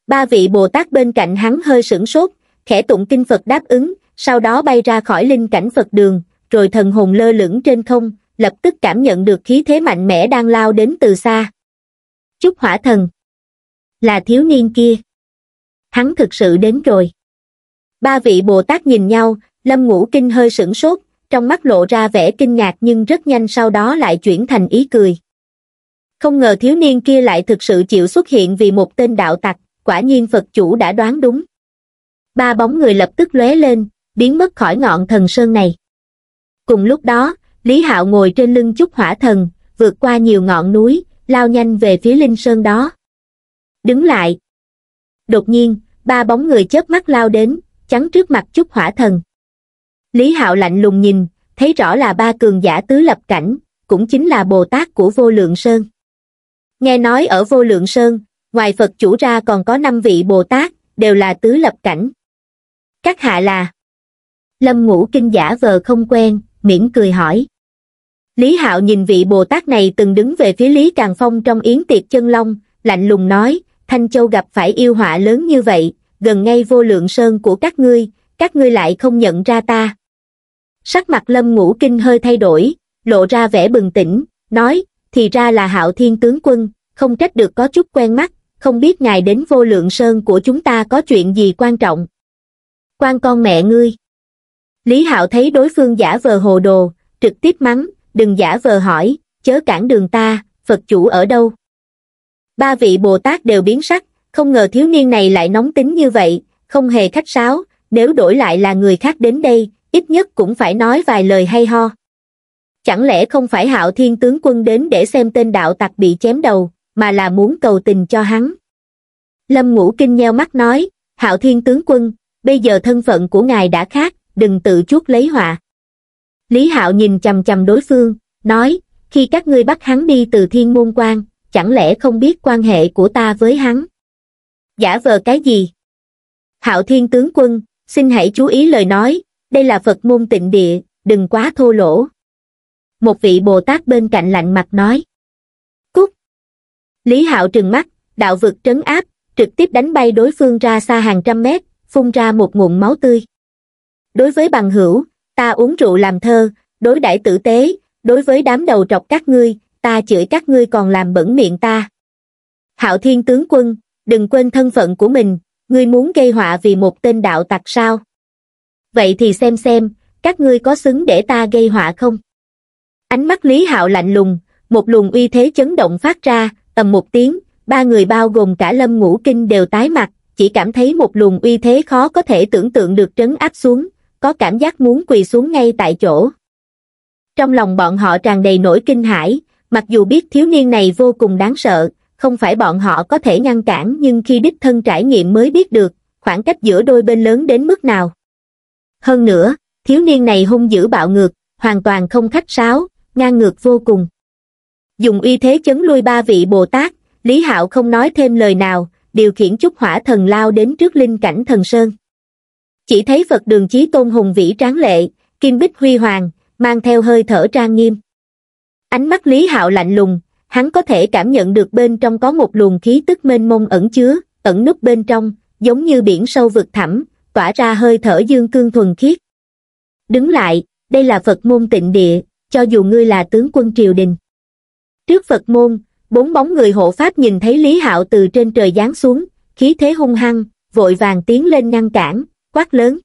Ba vị Bồ Tát bên cạnh hắn hơi sửng sốt, khẽ tụng kinh Phật đáp ứng, sau đó bay ra khỏi linh cảnh Phật đường, rồi thần hồn lơ lửng trên không, lập tức cảm nhận được khí thế mạnh mẽ đang lao đến từ xa. Chúc hỏa thần là thiếu niên kia. Hắn thực sự đến rồi. Ba vị Bồ Tát nhìn nhau, Lâm Ngũ Kinh hơi sửng sốt, trong mắt lộ ra vẻ kinh ngạc nhưng rất nhanh sau đó lại chuyển thành ý cười không ngờ thiếu niên kia lại thực sự chịu xuất hiện vì một tên đạo tặc quả nhiên phật chủ đã đoán đúng ba bóng người lập tức lóe lên biến mất khỏi ngọn thần sơn này cùng lúc đó lý hạo ngồi trên lưng chút hỏa thần vượt qua nhiều ngọn núi lao nhanh về phía linh sơn đó đứng lại đột nhiên ba bóng người chớp mắt lao đến chắn trước mặt chút hỏa thần lý hạo lạnh lùng nhìn thấy rõ là ba cường giả tứ lập cảnh cũng chính là bồ tát của vô lượng sơn nghe nói ở vô lượng sơn ngoài phật chủ ra còn có năm vị bồ tát đều là tứ lập cảnh các hạ là lâm ngũ kinh giả vờ không quen mỉm cười hỏi lý hạo nhìn vị bồ tát này từng đứng về phía lý càng phong trong yến tiệc chân long lạnh lùng nói thanh châu gặp phải yêu họa lớn như vậy gần ngay vô lượng sơn của các ngươi các ngươi lại không nhận ra ta sắc mặt lâm ngũ kinh hơi thay đổi lộ ra vẻ bừng tỉnh nói thì ra là hạo thiên tướng quân, không trách được có chút quen mắt, không biết ngài đến vô lượng sơn của chúng ta có chuyện gì quan trọng. Quan con mẹ ngươi. Lý hạo thấy đối phương giả vờ hồ đồ, trực tiếp mắng, đừng giả vờ hỏi, chớ cản đường ta, Phật chủ ở đâu? Ba vị Bồ Tát đều biến sắc, không ngờ thiếu niên này lại nóng tính như vậy, không hề khách sáo, nếu đổi lại là người khác đến đây, ít nhất cũng phải nói vài lời hay ho chẳng lẽ không phải hạo thiên tướng quân đến để xem tên đạo tặc bị chém đầu mà là muốn cầu tình cho hắn lâm ngũ kinh nheo mắt nói hạo thiên tướng quân bây giờ thân phận của ngài đã khác đừng tự chuốc lấy họa lý hạo nhìn chằm chằm đối phương nói khi các ngươi bắt hắn đi từ thiên môn quan chẳng lẽ không biết quan hệ của ta với hắn giả vờ cái gì hạo thiên tướng quân xin hãy chú ý lời nói đây là phật môn tịnh địa đừng quá thô lỗ một vị bồ tát bên cạnh lạnh mặt nói cút lý hạo trừng mắt đạo vực trấn áp trực tiếp đánh bay đối phương ra xa hàng trăm mét phun ra một nguồn máu tươi đối với bằng hữu ta uống rượu làm thơ đối đãi tử tế đối với đám đầu trọc các ngươi ta chửi các ngươi còn làm bẩn miệng ta hạo thiên tướng quân đừng quên thân phận của mình ngươi muốn gây họa vì một tên đạo tặc sao vậy thì xem xem các ngươi có xứng để ta gây họa không Ánh mắt Lý Hạo lạnh lùng, một luồng uy thế chấn động phát ra, tầm một tiếng, ba người bao gồm cả Lâm Ngũ Kinh đều tái mặt, chỉ cảm thấy một luồng uy thế khó có thể tưởng tượng được trấn áp xuống, có cảm giác muốn quỳ xuống ngay tại chỗ. Trong lòng bọn họ tràn đầy nỗi kinh hãi, mặc dù biết thiếu niên này vô cùng đáng sợ, không phải bọn họ có thể ngăn cản nhưng khi đích thân trải nghiệm mới biết được, khoảng cách giữa đôi bên lớn đến mức nào. Hơn nữa, thiếu niên này hung dữ bạo ngược, hoàn toàn không khách sáo, ngang ngược vô cùng. Dùng uy thế chấn lui ba vị Bồ Tát, Lý Hạo không nói thêm lời nào, điều khiển chút hỏa thần lao đến trước linh cảnh thần Sơn. Chỉ thấy Phật đường chí tôn hùng vĩ tráng lệ, kim bích huy hoàng, mang theo hơi thở trang nghiêm. Ánh mắt Lý Hạo lạnh lùng, hắn có thể cảm nhận được bên trong có một luồng khí tức mênh mông ẩn chứa, ẩn núp bên trong, giống như biển sâu vực thẳm, tỏa ra hơi thở dương cương thuần khiết. Đứng lại, đây là Phật môn tịnh địa, cho dù ngươi là tướng quân triều đình. Trước Phật môn, bốn bóng người hộ pháp nhìn thấy Lý Hạo từ trên trời giáng xuống, khí thế hung hăng, vội vàng tiến lên ngăn cản, quát lớn.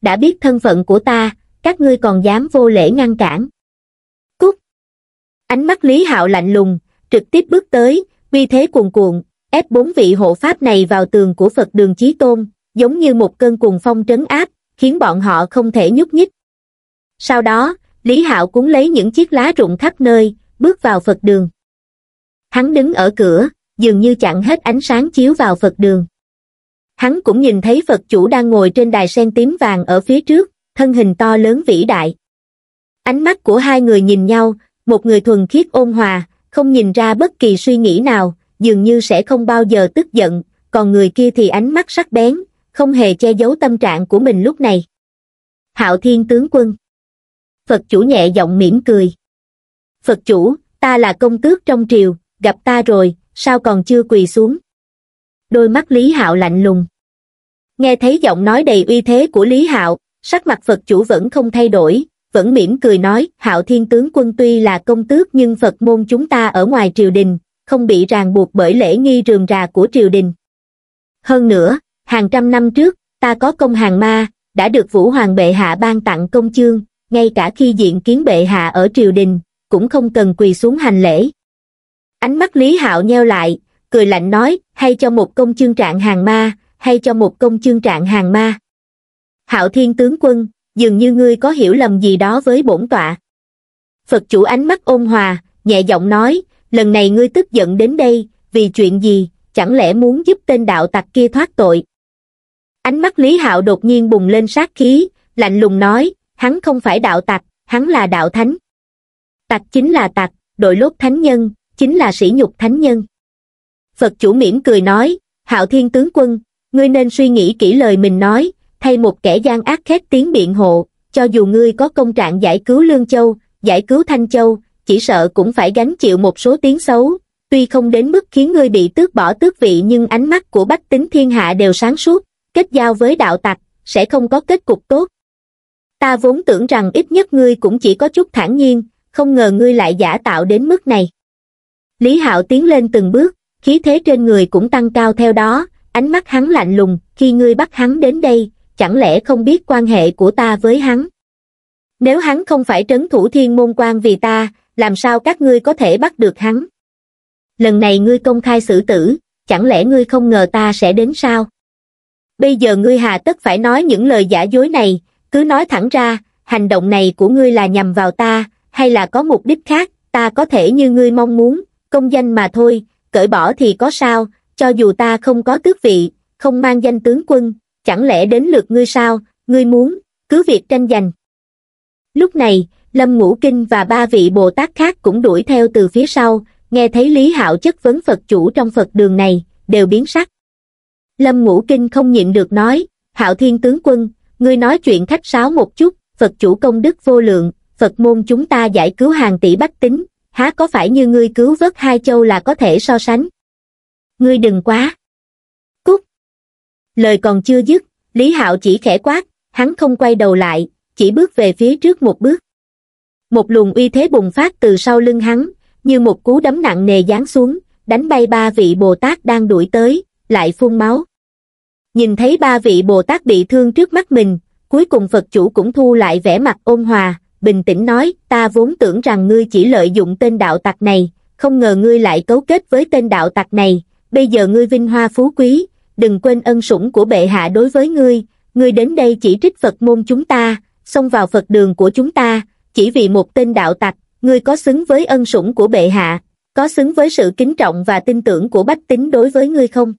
Đã biết thân phận của ta, các ngươi còn dám vô lễ ngăn cản. Cút! Ánh mắt Lý Hạo lạnh lùng, trực tiếp bước tới, uy thế cuồn cuộn, ép bốn vị hộ pháp này vào tường của Phật đường Chí Tôn, giống như một cơn cuồng phong trấn áp, khiến bọn họ không thể nhúc nhích. Sau đó, Lý Hạo cũng lấy những chiếc lá rụng khắp nơi, bước vào Phật đường. Hắn đứng ở cửa, dường như chặn hết ánh sáng chiếu vào Phật đường. Hắn cũng nhìn thấy Phật chủ đang ngồi trên đài sen tím vàng ở phía trước, thân hình to lớn vĩ đại. Ánh mắt của hai người nhìn nhau, một người thuần khiết ôn hòa, không nhìn ra bất kỳ suy nghĩ nào, dường như sẽ không bao giờ tức giận, còn người kia thì ánh mắt sắc bén, không hề che giấu tâm trạng của mình lúc này. Hạo Thiên Tướng Quân phật chủ nhẹ giọng mỉm cười phật chủ ta là công tước trong triều gặp ta rồi sao còn chưa quỳ xuống đôi mắt lý hạo lạnh lùng nghe thấy giọng nói đầy uy thế của lý hạo sắc mặt phật chủ vẫn không thay đổi vẫn mỉm cười nói hạo thiên tướng quân tuy là công tước nhưng phật môn chúng ta ở ngoài triều đình không bị ràng buộc bởi lễ nghi rườm rà của triều đình hơn nữa hàng trăm năm trước ta có công hàng ma đã được vũ hoàng bệ hạ ban tặng công chương ngay cả khi diện kiến bệ hạ ở triều đình, cũng không cần quỳ xuống hành lễ. Ánh mắt Lý Hạo nheo lại, cười lạnh nói, hay cho một công chương trạng hàng ma, hay cho một công chương trạng hàng ma. Hạo Thiên tướng quân, dường như ngươi có hiểu lầm gì đó với bổn tọa. Phật chủ ánh mắt ôn hòa, nhẹ giọng nói, lần này ngươi tức giận đến đây, vì chuyện gì, chẳng lẽ muốn giúp tên đạo tặc kia thoát tội. Ánh mắt Lý Hạo đột nhiên bùng lên sát khí, lạnh lùng nói, hắn không phải đạo tặc hắn là đạo thánh tặc chính là tặc đội lốt thánh nhân chính là sĩ nhục thánh nhân phật chủ mỉm cười nói hạo thiên tướng quân ngươi nên suy nghĩ kỹ lời mình nói thay một kẻ gian ác khét tiếng biện hộ cho dù ngươi có công trạng giải cứu lương châu giải cứu thanh châu chỉ sợ cũng phải gánh chịu một số tiếng xấu tuy không đến mức khiến ngươi bị tước bỏ tước vị nhưng ánh mắt của bách tính thiên hạ đều sáng suốt kết giao với đạo tặc sẽ không có kết cục tốt ta vốn tưởng rằng ít nhất ngươi cũng chỉ có chút thản nhiên không ngờ ngươi lại giả tạo đến mức này lý hạo tiến lên từng bước khí thế trên người cũng tăng cao theo đó ánh mắt hắn lạnh lùng khi ngươi bắt hắn đến đây chẳng lẽ không biết quan hệ của ta với hắn nếu hắn không phải trấn thủ thiên môn quan vì ta làm sao các ngươi có thể bắt được hắn lần này ngươi công khai xử tử chẳng lẽ ngươi không ngờ ta sẽ đến sao bây giờ ngươi hà tất phải nói những lời giả dối này cứ nói thẳng ra hành động này của ngươi là nhằm vào ta hay là có mục đích khác ta có thể như ngươi mong muốn công danh mà thôi cởi bỏ thì có sao cho dù ta không có tước vị không mang danh tướng quân chẳng lẽ đến lượt ngươi sao ngươi muốn cứ việc tranh giành lúc này lâm ngũ kinh và ba vị bồ tát khác cũng đuổi theo từ phía sau nghe thấy lý hạo chất vấn phật chủ trong phật đường này đều biến sắc lâm ngũ kinh không nhịn được nói hạo thiên tướng quân ngươi nói chuyện khách sáo một chút, Phật chủ công đức vô lượng, Phật môn chúng ta giải cứu hàng tỷ bách tính, há có phải như ngươi cứu vớt hai châu là có thể so sánh. Ngươi đừng quá. Cút. Lời còn chưa dứt, Lý Hạo chỉ khẽ quát, hắn không quay đầu lại, chỉ bước về phía trước một bước. Một luồng uy thế bùng phát từ sau lưng hắn, như một cú đấm nặng nề giáng xuống, đánh bay ba vị Bồ Tát đang đuổi tới, lại phun máu. Nhìn thấy ba vị Bồ Tát bị thương trước mắt mình, cuối cùng Phật chủ cũng thu lại vẻ mặt ôn hòa, bình tĩnh nói, ta vốn tưởng rằng ngươi chỉ lợi dụng tên đạo tặc này, không ngờ ngươi lại cấu kết với tên đạo tặc này, bây giờ ngươi vinh hoa phú quý, đừng quên ân sủng của bệ hạ đối với ngươi, ngươi đến đây chỉ trích Phật môn chúng ta, xông vào Phật đường của chúng ta, chỉ vì một tên đạo tặc, ngươi có xứng với ân sủng của bệ hạ, có xứng với sự kính trọng và tin tưởng của bách tính đối với ngươi không?